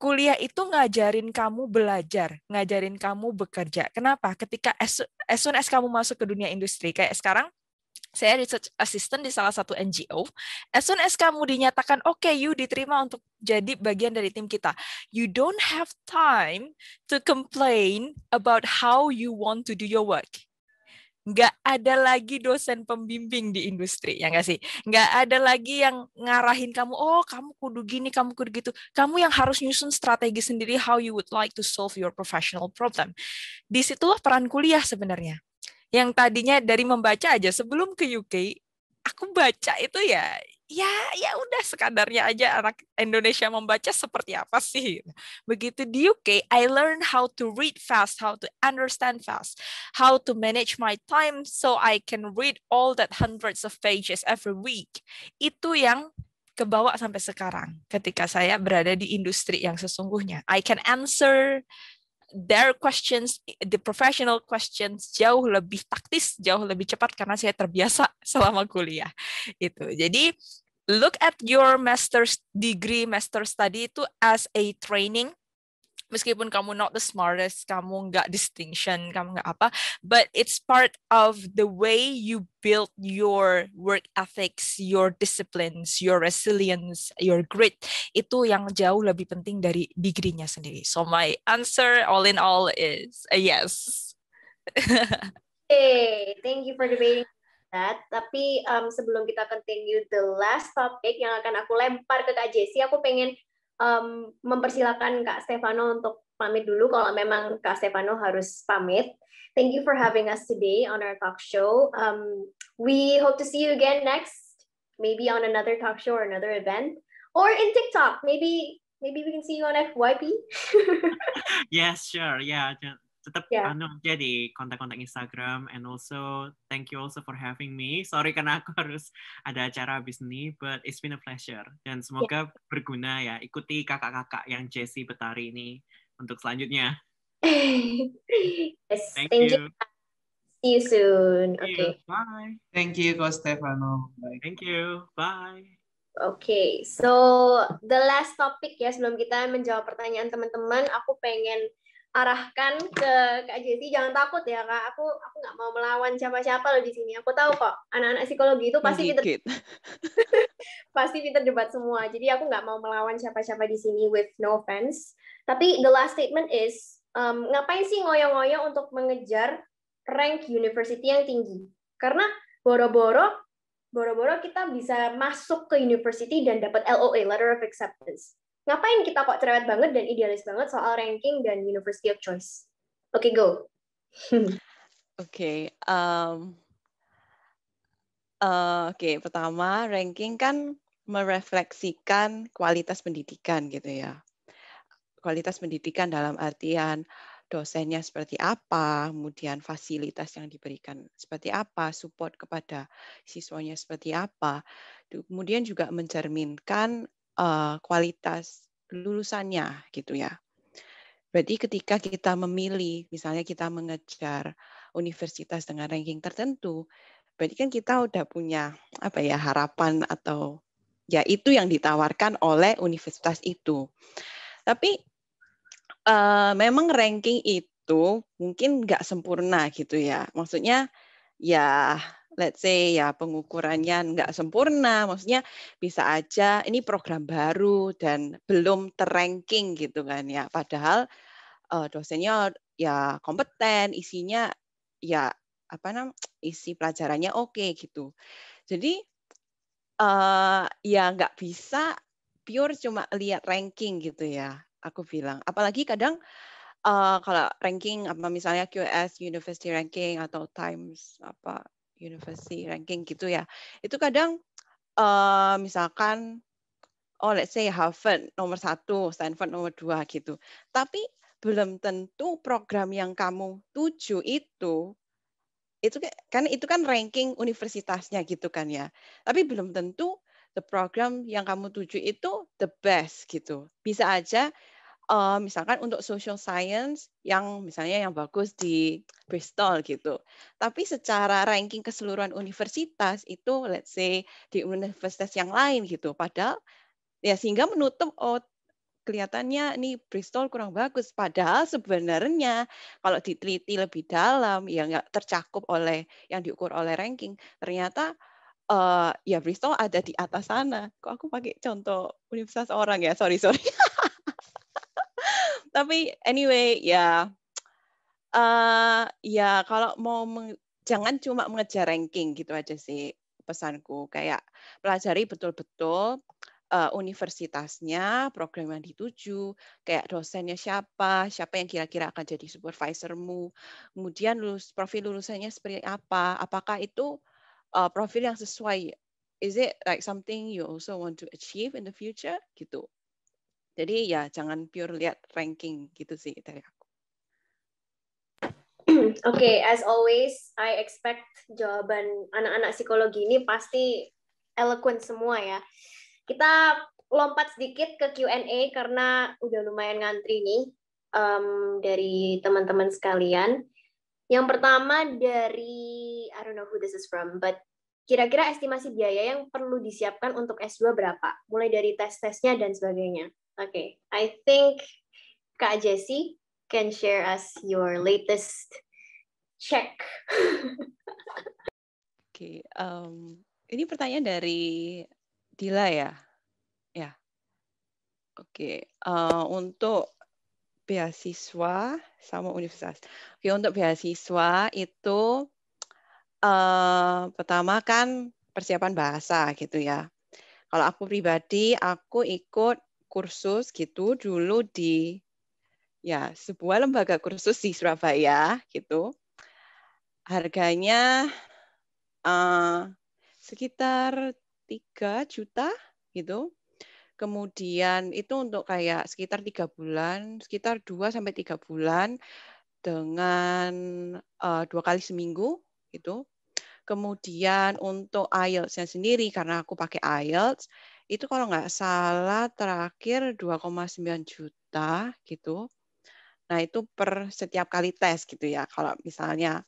kuliah itu ngajarin kamu belajar, ngajarin kamu bekerja. Kenapa? Ketika as, as soon as kamu masuk ke dunia industri, kayak sekarang saya research assistant di salah satu NGO, as soon as kamu dinyatakan oke okay, you diterima untuk jadi bagian dari tim kita, you don't have time to complain about how you want to do your work nggak ada lagi dosen pembimbing di industri ya nggak sih nggak ada lagi yang ngarahin kamu oh kamu kudu gini kamu kudu gitu kamu yang harus nyusun strategi sendiri how you would like to solve your professional problem disitulah peran kuliah sebenarnya yang tadinya dari membaca aja sebelum ke UK aku baca itu ya ya ya udah sekadarnya aja anak Indonesia membaca seperti apa sih begitu di UK I learn how to read fast how to understand fast how to manage my time so I can read all that hundreds of pages every week itu yang kebawa sampai sekarang ketika saya berada di industri yang sesungguhnya I can answer their questions, the professional questions jauh lebih taktis, jauh lebih cepat karena saya terbiasa selama kuliah. Itu. Jadi look at your master's degree, master study itu as a training meskipun kamu not the smartest, kamu nggak distinction, kamu nggak apa, but it's part of the way you build your work ethics, your disciplines, your resilience, your grit. Itu yang jauh lebih penting dari degree-nya sendiri. So my answer all in all is a yes. hey, thank you for debating that. Tapi um, sebelum kita continue the last topic yang akan aku lempar ke Kak Jessie, aku pengen um, mempersilakan Kak Stefano untuk pamit dulu kalau memang Kak Stefano harus pamit. Thank you for having us today on our talk show. Um, we hope to see you again next, maybe on another talk show or another event, or in TikTok. Maybe maybe we can see you on FYP. yes, sure. Yeah, tetap yeah. anu aja di kontak-kontak Instagram and also thank you also for having me. Sorry karena aku harus ada acara habis ini, but it's been a pleasure dan semoga yeah. berguna ya. Ikuti kakak-kakak yang Jessie Betari ini untuk selanjutnya. yes, thank, thank you. you. See you soon. Thank okay. You. Bye. Thank you, Ko Stefano. Bye. Thank you. Bye. Oke, okay, so the last topic ya sebelum kita menjawab pertanyaan teman-teman, aku pengen arahkan ke Kak Jesi jangan takut ya Kak aku aku nggak mau melawan siapa-siapa loh di sini aku tahu kok anak-anak psikologi itu pasti pinter pasti pinter debat semua jadi aku nggak mau melawan siapa-siapa di sini with no offense tapi the last statement is um, ngapain sih ngoyo-ngoyo untuk mengejar rank university yang tinggi karena boro-boro boro-boro kita bisa masuk ke university dan dapat LOA letter of acceptance Ngapain kita kok cerewet banget dan idealis banget soal ranking dan university of choice? Oke, okay, go. Oke, okay, um, uh, eh, oke. Okay, pertama, ranking kan merefleksikan kualitas pendidikan gitu ya. Kualitas pendidikan dalam artian dosennya seperti apa, kemudian fasilitas yang diberikan seperti apa, support kepada siswanya seperti apa. Kemudian juga mencerminkan uh, kualitas lulusannya gitu ya. Berarti ketika kita memilih, misalnya kita mengejar universitas dengan ranking tertentu, berarti kan kita udah punya apa ya harapan atau ya itu yang ditawarkan oleh universitas itu. Tapi uh, memang ranking itu mungkin nggak sempurna gitu ya. Maksudnya ya let's say ya pengukurannya nggak sempurna, maksudnya bisa aja ini program baru dan belum terranking gitu kan ya. Padahal uh, dosennya ya kompeten, isinya ya apa nam isi pelajarannya oke okay, gitu. Jadi uh, ya nggak bisa pure cuma lihat ranking gitu ya. Aku bilang, apalagi kadang uh, kalau ranking apa misalnya QS University Ranking atau Times apa university ranking gitu ya. Itu kadang uh, misalkan oh let's say Harvard nomor satu, Stanford nomor dua gitu. Tapi belum tentu program yang kamu tuju itu itu kan itu kan ranking universitasnya gitu kan ya. Tapi belum tentu the program yang kamu tuju itu the best gitu. Bisa aja uh, misalkan untuk social science yang misalnya yang bagus di Bristol gitu. Tapi secara ranking keseluruhan universitas itu let's say di universitas yang lain gitu. Padahal ya sehingga menutup oh kelihatannya nih Bristol kurang bagus padahal sebenarnya kalau diteliti lebih dalam yang nggak tercakup oleh yang diukur oleh ranking ternyata uh, ya Bristol ada di atas sana kok aku pakai contoh universitas orang ya sorry sorry tapi anyway ya uh, ya kalau mau meng, jangan cuma mengejar ranking gitu aja sih pesanku kayak pelajari betul-betul uh, universitasnya, program yang dituju, kayak dosennya siapa, siapa yang kira-kira akan jadi supervisormu, kemudian lulus profil lulusannya seperti apa, apakah itu uh, profil yang sesuai, is it like something you also want to achieve in the future gitu. Jadi ya jangan pure lihat ranking gitu sih dari aku. Oke, okay, as always, I expect jawaban anak-anak psikologi ini pasti eloquent semua ya. Kita lompat sedikit ke Q&A karena udah lumayan ngantri nih um, dari teman-teman sekalian. Yang pertama dari I don't know who this is from, but kira-kira estimasi biaya yang perlu disiapkan untuk S2 berapa? Mulai dari tes-tesnya dan sebagainya. Okay, I think Kak Jessie can share us your latest check. Oke, okay, um, ini pertanyaan dari Dila ya? Ya. Oke, okay. uh, eh, untuk beasiswa sama universitas. Oke, okay, untuk beasiswa itu uh, pertama kan persiapan bahasa gitu ya. Kalau aku pribadi, aku ikut kursus gitu dulu di ya sebuah lembaga kursus di Surabaya gitu. Harganya uh, sekitar 3 juta gitu. Kemudian itu untuk kayak sekitar tiga bulan, sekitar 2 sampai tiga bulan dengan uh, dua kali seminggu gitu. Kemudian untuk IELTS-nya sendiri karena aku pakai IELTS itu kalau nggak salah terakhir 2,9 juta gitu. Nah itu per setiap kali tes gitu ya. Kalau misalnya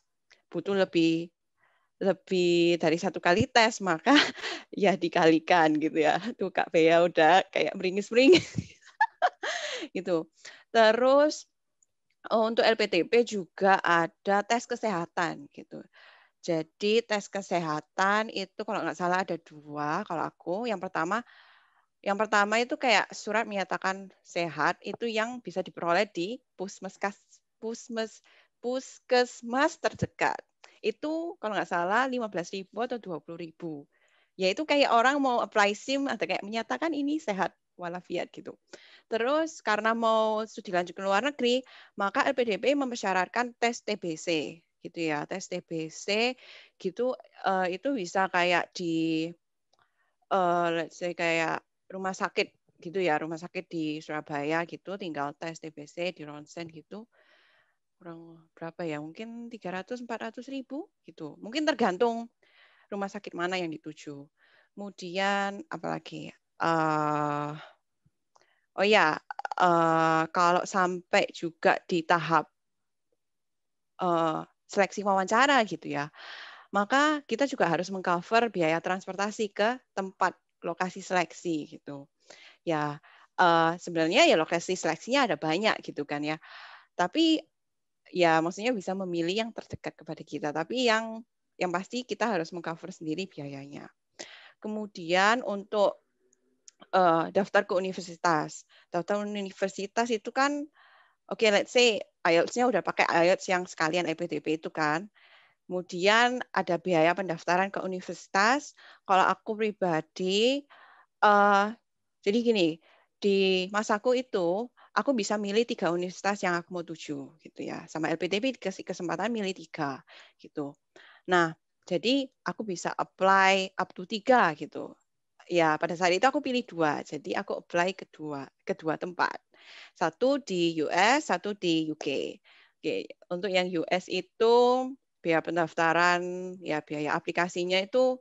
butuh lebih lebih dari satu kali tes maka ya dikalikan gitu ya tuh kak Bea udah kayak meringis meringis gitu terus untuk LPTP juga ada tes kesehatan gitu jadi tes kesehatan itu kalau nggak salah ada dua kalau aku. Yang pertama yang pertama itu kayak surat menyatakan sehat itu yang bisa diperoleh di puskesmas puskes, puskesmas terdekat. Itu kalau nggak salah 15.000 atau 20.000. Yaitu kayak orang mau apply SIM atau kayak menyatakan ini sehat walafiat gitu. Terus karena mau studi lanjut ke luar negeri, maka LPDP mempersyaratkan tes TBC gitu ya, tes TBC gitu uh, itu bisa kayak di uh, let's say kayak rumah sakit gitu ya, rumah sakit di Surabaya gitu tinggal tes TBC di ronsen gitu kurang berapa ya mungkin 300 400 ribu gitu mungkin tergantung rumah sakit mana yang dituju kemudian apalagi uh, oh ya uh, kalau sampai juga di tahap uh, seleksi wawancara gitu ya. Maka kita juga harus mengcover biaya transportasi ke tempat lokasi seleksi gitu. Ya uh, sebenarnya ya lokasi seleksinya ada banyak gitu kan ya. Tapi ya maksudnya bisa memilih yang terdekat kepada kita. Tapi yang yang pasti kita harus mengcover sendiri biayanya. Kemudian untuk uh, daftar ke universitas, daftar universitas itu kan oke okay, let's say IELTS-nya udah pakai IELTS yang sekalian IPTP itu kan. Kemudian ada biaya pendaftaran ke universitas. Kalau aku pribadi, uh, jadi gini, di masaku itu aku bisa milih tiga universitas yang aku mau tuju gitu ya sama LPTP dikasih kesempatan milih tiga gitu nah jadi aku bisa apply up to tiga gitu ya pada saat itu aku pilih dua. Jadi aku apply kedua kedua tempat. Satu di US, satu di UK. Oke, untuk yang US itu biaya pendaftaran ya biaya aplikasinya itu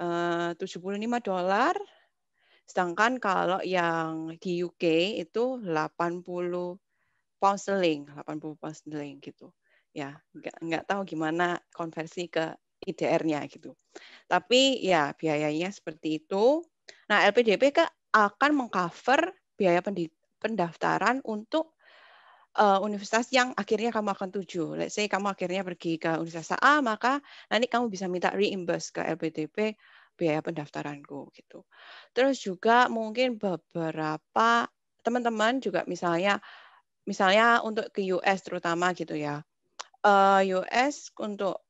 eh, uh, 75 dolar. Sedangkan kalau yang di UK itu 80 pound sterling, 80 pound sterling gitu. Ya, nggak nggak tahu gimana konversi ke IDR-nya gitu. Tapi ya biayanya seperti itu. Nah, LPDP akan mengcover biaya pendaftaran untuk uh, universitas yang akhirnya kamu akan tuju. Let's say kamu akhirnya pergi ke universitas A, maka nanti kamu bisa minta reimburse ke LPDP biaya pendaftaranku gitu. Terus juga mungkin beberapa teman-teman juga misalnya misalnya untuk ke US terutama gitu ya. Uh, eh, US untuk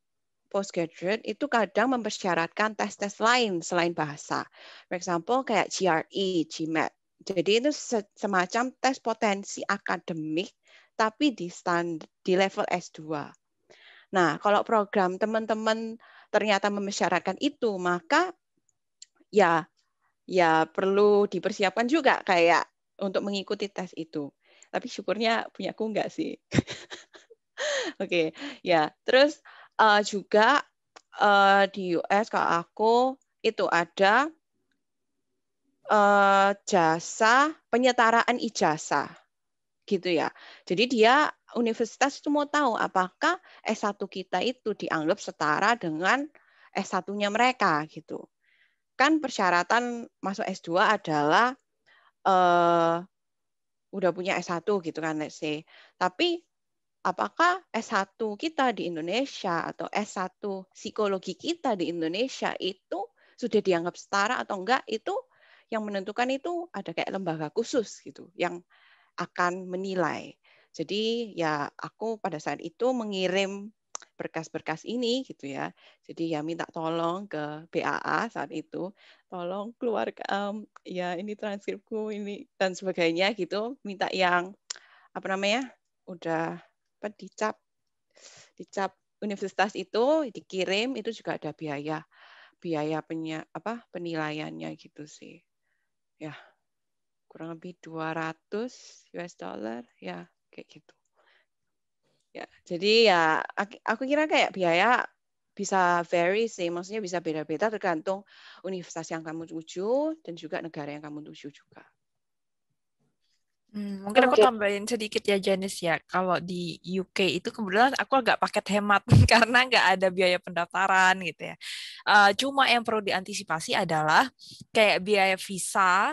postgraduate itu kadang mempersyaratkan tes-tes lain selain bahasa. For example, kayak GRE, GMAT. Jadi itu semacam tes potensi akademik tapi di stand, di level S2. Nah, kalau program teman-teman ternyata mempersyaratkan itu, maka ya ya perlu dipersiapkan juga kayak untuk mengikuti tes itu. Tapi syukurnya punya aku enggak sih. Oke, okay, ya. Terus uh, juga uh, di US kalau aku itu ada uh, jasa penyetaraan ijazah gitu ya. Jadi dia universitas itu mau tahu apakah S1 kita itu dianggap setara dengan S1-nya mereka gitu. Kan persyaratan masuk S2 adalah uh, udah punya S1 gitu kan let's say. Tapi apakah S1 kita di Indonesia atau S1 psikologi kita di Indonesia itu sudah dianggap setara atau enggak itu yang menentukan itu ada kayak lembaga khusus gitu yang akan menilai. Jadi ya aku pada saat itu mengirim berkas-berkas ini gitu ya. Jadi ya minta tolong ke BAA saat itu, tolong keluar um, ya ini transkripku ini dan sebagainya gitu, minta yang apa namanya? udah apa dicap dicap universitas itu dikirim itu juga ada biaya biaya penya, apa penilaiannya gitu sih. Ya. Kurang lebih 200 US dollar ya kayak gitu. Ya, jadi ya aku kira kayak biaya bisa vary sih, maksudnya bisa beda-beda tergantung universitas yang kamu tuju dan juga negara yang kamu tuju juga. Hmm, mungkin aku tambahin sedikit ya Janice ya. Kalau di UK itu kebetulan aku agak paket hemat karena nggak ada biaya pendaftaran gitu ya. Uh, cuma yang perlu diantisipasi adalah kayak biaya visa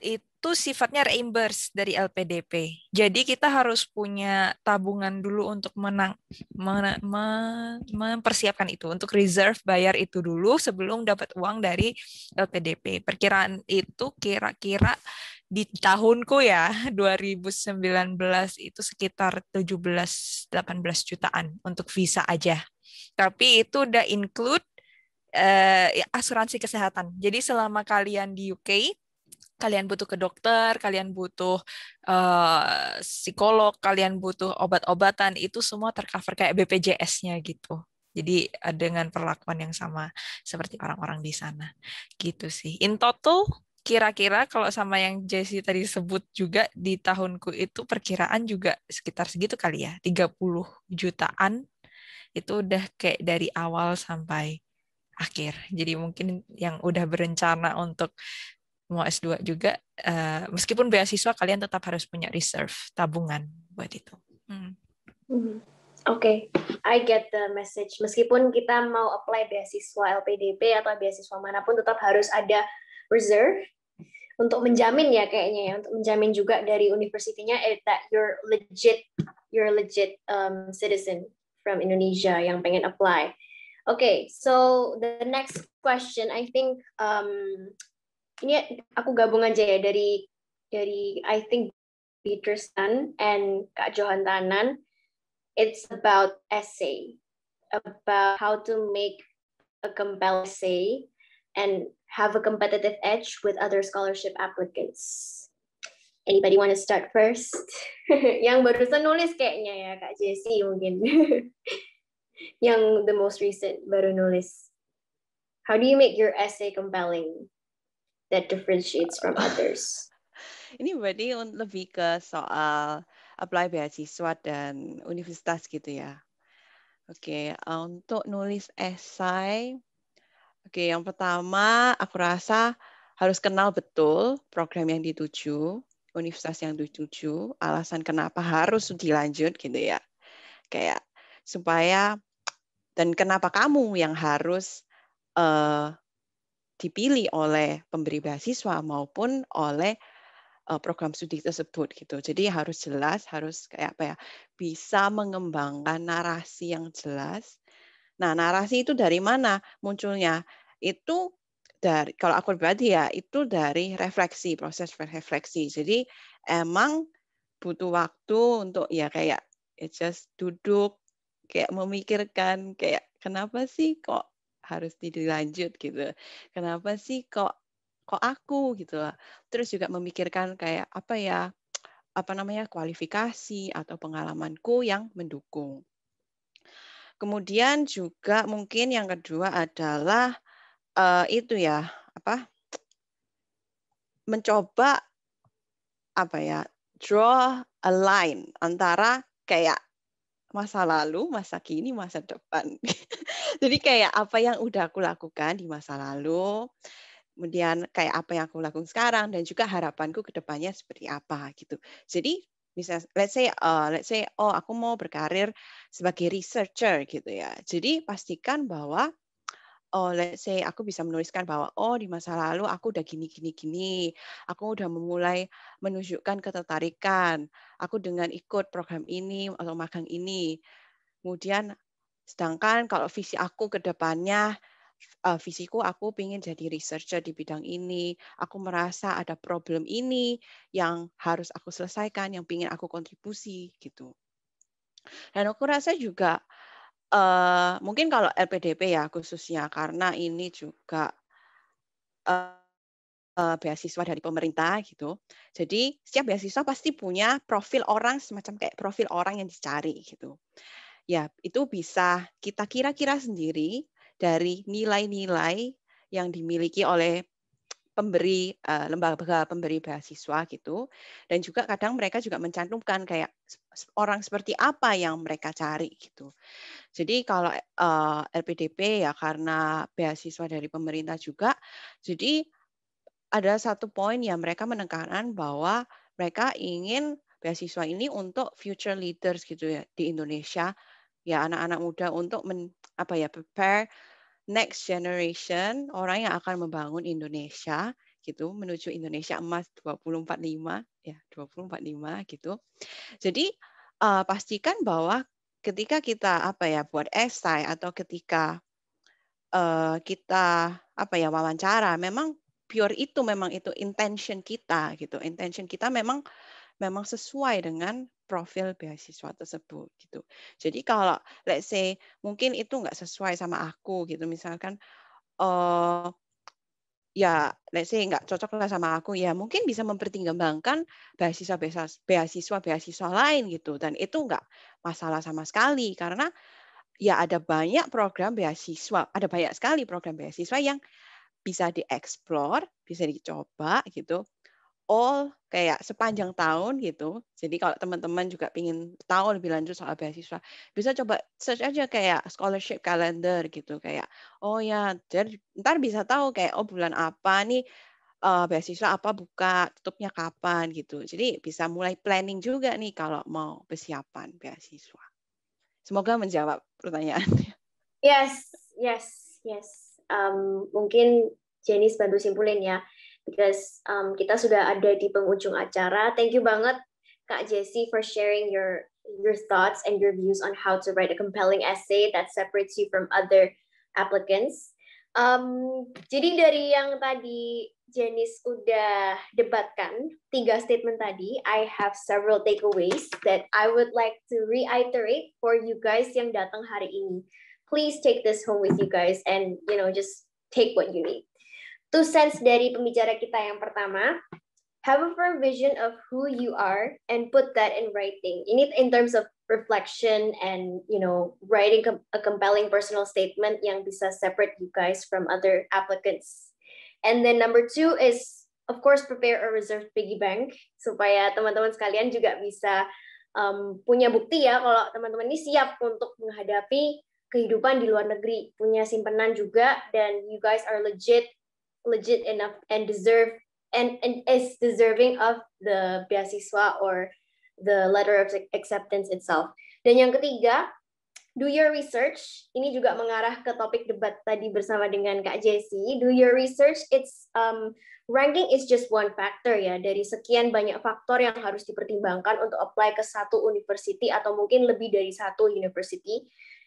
itu sifatnya reimburse dari LPDP. Jadi kita harus punya tabungan dulu untuk menang men, men, mempersiapkan itu untuk reserve bayar itu dulu sebelum dapat uang dari LPDP. Perkiraan itu kira-kira di tahunku ya 2019 itu sekitar 17 18 jutaan untuk visa aja. Tapi itu udah include eh, ya, asuransi kesehatan. Jadi selama kalian di UK kalian butuh ke dokter, kalian butuh uh, psikolog, kalian butuh obat-obatan, itu semua tercover kayak BPJS-nya gitu. Jadi eh, dengan perlakuan yang sama seperti orang-orang di sana. Gitu sih. In total kira-kira kalau sama yang Jesse tadi sebut juga di tahunku itu perkiraan juga sekitar segitu kali ya 30 jutaan itu udah kayak dari awal sampai akhir jadi mungkin yang udah berencana untuk mau S2 juga uh, meskipun beasiswa kalian tetap harus punya reserve tabungan buat itu hmm. Mm-hmm. Oke, okay. I get the message. Meskipun kita mau apply beasiswa LPDP atau beasiswa manapun, tetap harus ada reserve untuk menjamin ya kayaknya ya untuk menjamin juga dari universitinya eh, that you're legit you're legit um, citizen from Indonesia yang pengen apply. Okay, so the next question I think um, ini aku gabung aja ya dari dari I think Peter and Kak Johan Tanan. It's about essay, about how to make a compelling essay and have a competitive edge with other scholarship applicants? Anybody want to start first? yang barusan nulis kayaknya ya Kak Jesse mungkin. yang the most recent baru nulis. How do you make your essay compelling that differentiates from others? Ini berarti lebih ke soal apply beasiswa dan universitas gitu ya. Oke, okay. untuk nulis esai Oke, yang pertama aku rasa harus kenal betul program yang dituju, universitas yang dituju, alasan kenapa harus dilanjut gitu ya. Kayak supaya dan kenapa kamu yang harus uh, dipilih oleh pemberi beasiswa maupun oleh uh, program studi tersebut gitu. Jadi harus jelas, harus kayak apa ya, bisa mengembangkan narasi yang jelas. Nah, narasi itu dari mana munculnya? itu dari kalau aku pribadi ya itu dari refleksi proses refleksi jadi emang butuh waktu untuk ya kayak it ya just duduk kayak memikirkan kayak kenapa sih kok harus dilanjut gitu kenapa sih kok kok aku gitu lah terus juga memikirkan kayak apa ya apa namanya kualifikasi atau pengalamanku yang mendukung Kemudian juga mungkin yang kedua adalah uh, itu ya apa mencoba apa ya draw a line antara kayak masa lalu, masa kini, masa depan. Jadi kayak apa yang udah aku lakukan di masa lalu, kemudian kayak apa yang aku lakukan sekarang dan juga harapanku ke depannya seperti apa gitu. Jadi bisa let's say uh, let's say oh aku mau berkarir sebagai researcher gitu ya. Jadi pastikan bahwa oh let's say aku bisa menuliskan bahwa oh di masa lalu aku udah gini gini gini, aku udah memulai menunjukkan ketertarikan, aku dengan ikut program ini atau magang ini. Kemudian sedangkan kalau visi aku ke depannya uh, visiku aku ingin jadi researcher di bidang ini, aku merasa ada problem ini yang harus aku selesaikan, yang ingin aku kontribusi gitu. Dan aku rasa juga uh, mungkin kalau LPDP ya khususnya, karena ini juga, uh, uh, beasiswa dari pemerintah gitu. Jadi setiap beasiswa pasti punya profil orang semacam kayak profil orang yang dicari gitu. Ya, itu bisa kita kira-kira sendiri dari nilai-nilai yang dimiliki oleh pemberi uh, lembaga pemberi beasiswa gitu dan juga kadang mereka juga mencantumkan kayak orang seperti apa yang mereka cari gitu jadi kalau uh, eh, LPDP ya karena beasiswa dari pemerintah juga jadi ada satu poin yang mereka menekankan bahwa mereka ingin beasiswa ini untuk future leaders gitu ya di Indonesia ya anak-anak muda untuk men, apa ya prepare next generation orang yang akan membangun Indonesia gitu menuju Indonesia emas 2045 ya 2045 gitu. Jadi uh, pastikan bahwa ketika kita apa ya buat esai atau ketika uh, kita apa ya wawancara memang pure itu memang itu intention kita gitu. Intention kita memang memang sesuai dengan profil beasiswa tersebut gitu. Jadi kalau let's say mungkin itu nggak sesuai sama aku gitu misalkan uh, ya let's say nggak cocok lah sama aku ya mungkin bisa mempertimbangkan beasiswa beasiswa beasiswa lain gitu dan itu nggak masalah sama sekali karena ya ada banyak program beasiswa ada banyak sekali program beasiswa yang bisa dieksplor bisa dicoba gitu all kayak sepanjang tahun gitu. Jadi kalau teman-teman juga ingin tahu lebih lanjut soal beasiswa, bisa coba search aja kayak scholarship calendar gitu kayak oh ya ntar bisa tahu kayak oh bulan apa nih uh, beasiswa apa buka, tutupnya kapan gitu. Jadi bisa mulai planning juga nih kalau mau persiapan beasiswa. Semoga menjawab pertanyaan. Yes, yes, yes. Um, mungkin Jenis bantu simpulin ya because um, kita sudah ada di penghujung acara. Thank you banget Kak Jessie for sharing your your thoughts and your views on how to write a compelling essay that separates you from other applicants. Um, jadi dari yang tadi Janice udah debatkan tiga statement tadi, I have several takeaways that I would like to reiterate for you guys yang datang hari ini. Please take this home with you guys and you know just take what you need two cents dari pembicara kita yang pertama. Have a firm vision of who you are and put that in writing. Ini in terms of reflection and you know writing a compelling personal statement yang bisa separate you guys from other applicants. And then number two is of course prepare a reserve piggy bank supaya teman-teman sekalian juga bisa um, punya bukti ya kalau teman-teman ini siap untuk menghadapi kehidupan di luar negeri, punya simpenan juga, dan you guys are legit legit enough and deserve and, and is deserving of the beasiswa or the letter of acceptance itself. Dan yang ketiga, do your research. Ini juga mengarah ke topik debat tadi bersama dengan Kak Jessie. Do your research. It's um, ranking is just one factor ya dari sekian banyak faktor yang harus dipertimbangkan untuk apply ke satu university atau mungkin lebih dari satu university.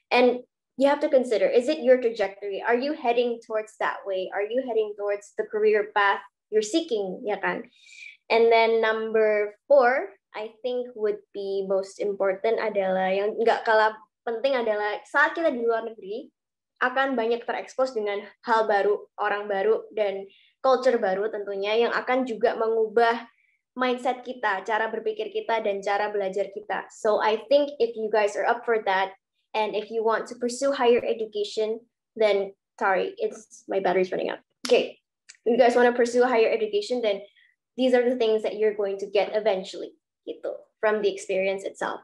And you have to consider is it your trajectory are you heading towards that way are you heading towards the career path you're seeking ya kan and then number four I think would be most important adalah yang nggak kalah penting adalah saat kita di luar negeri akan banyak terekspos dengan hal baru orang baru dan culture baru tentunya yang akan juga mengubah mindset kita, cara berpikir kita, dan cara belajar kita. So I think if you guys are up for that, And if you want to pursue higher education, then sorry, it's my battery's running out. Okay, if you guys want to pursue higher education, then these are the things that you're going to get eventually gitu from the experience itself.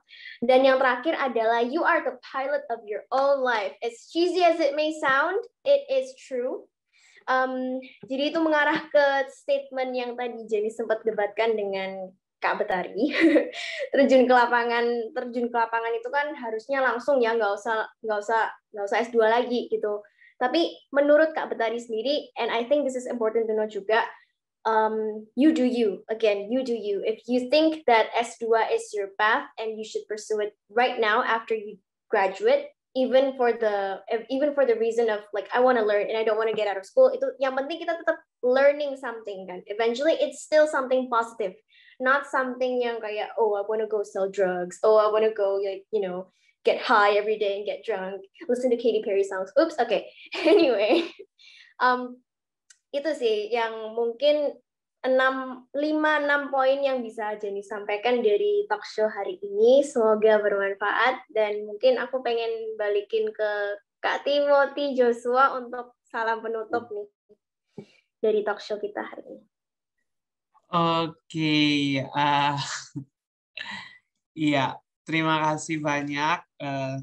Dan yang terakhir adalah you are the pilot of your own life. As cheesy as it may sound, it is true. Um, jadi itu mengarah ke statement yang tadi Jenny sempat debatkan dengan Kak Betari terjun ke lapangan terjun ke lapangan itu kan harusnya langsung ya nggak usah nggak usah nggak usah S2 lagi gitu tapi menurut Kak Betari sendiri and I think this is important to know juga um, you do you again you do you if you think that S2 is your path and you should pursue it right now after you graduate even for the even for the reason of like I want to learn and I don't want to get out of school itu yang penting kita tetap learning something kan eventually it's still something positive not something yang kayak oh I wanna go sell drugs oh I wanna go like you know get high every day and get drunk listen to Katy Perry songs oops okay anyway um itu sih yang mungkin enam lima enam poin yang bisa Jenny sampaikan dari talk show hari ini. Semoga bermanfaat dan mungkin aku pengen balikin ke Kak Timothy Joshua untuk salam penutup nih dari talk show kita hari ini. Oke, okay. Ah. iya. Terima kasih banyak uh,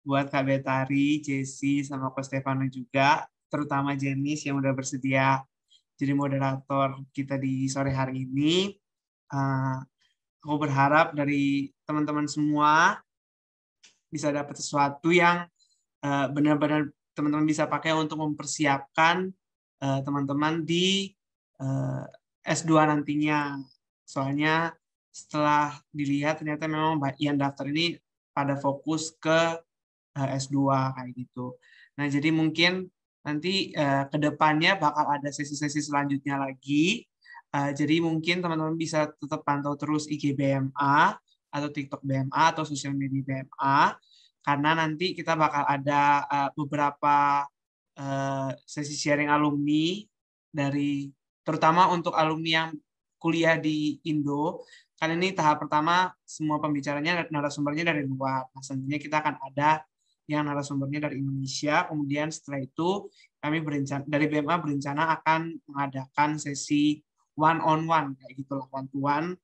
buat Kak Betari, Jesse, sama Ko Stefano juga, terutama Jenis yang udah bersedia jadi moderator kita di sore hari ini. Uh, aku berharap dari teman-teman semua bisa dapat sesuatu yang uh, benar-benar teman-teman bisa pakai untuk mempersiapkan eh, teman-teman uh, di uh, S2 nantinya. Soalnya setelah dilihat ternyata memang yang daftar ini pada fokus ke eh, S2 kayak gitu. Nah, jadi mungkin nanti uh, ke depannya bakal ada sesi-sesi selanjutnya lagi. Uh, jadi mungkin teman-teman bisa tetap pantau terus IG BMA atau TikTok BMA atau sosial media BMA karena nanti kita bakal ada uh, beberapa uh, sesi sharing alumni dari terutama untuk alumni yang kuliah di Indo karena ini tahap pertama semua pembicaranya narasumbernya dari luar. Nah, selanjutnya kita akan ada yang narasumbernya dari Indonesia. Kemudian setelah itu kami berencana dari BMA berencana akan mengadakan sesi one on one kayak gitu lah, one to one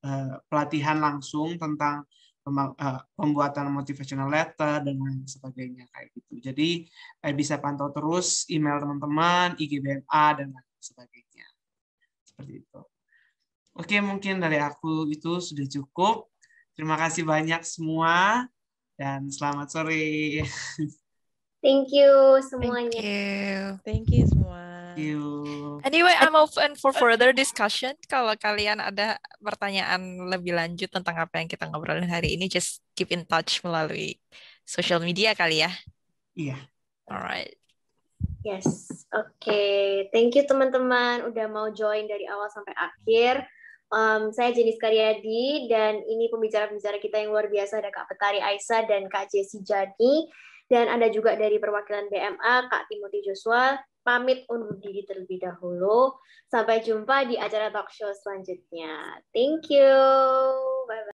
eh, pelatihan langsung tentang eh, pembuatan motivational letter dan lain sebagainya kayak gitu. Jadi eh, bisa pantau terus email teman-teman, IG BMA dan lain sebagainya. Seperti itu. Oke, mungkin dari aku itu sudah cukup. Terima kasih banyak semua dan selamat sore. Thank you semuanya. Thank you. Thank you semua. Thank you. Anyway, I'm open for further discussion. Kalau kalian ada pertanyaan lebih lanjut tentang apa yang kita ngobrolin hari ini, just keep in touch melalui social media kali ya. Iya. Yeah. Alright. Yes, oke. Okay. Thank you teman-teman udah mau join dari awal sampai akhir. Um, saya Jenis Karyadi dan ini pembicara-pembicara kita yang luar biasa ada Kak Petari Aisa dan Kak Jessi Jani dan ada juga dari perwakilan BMA Kak Timothy Joshua pamit undur diri terlebih dahulu. Sampai jumpa di acara talk show selanjutnya. Thank you. Bye bye.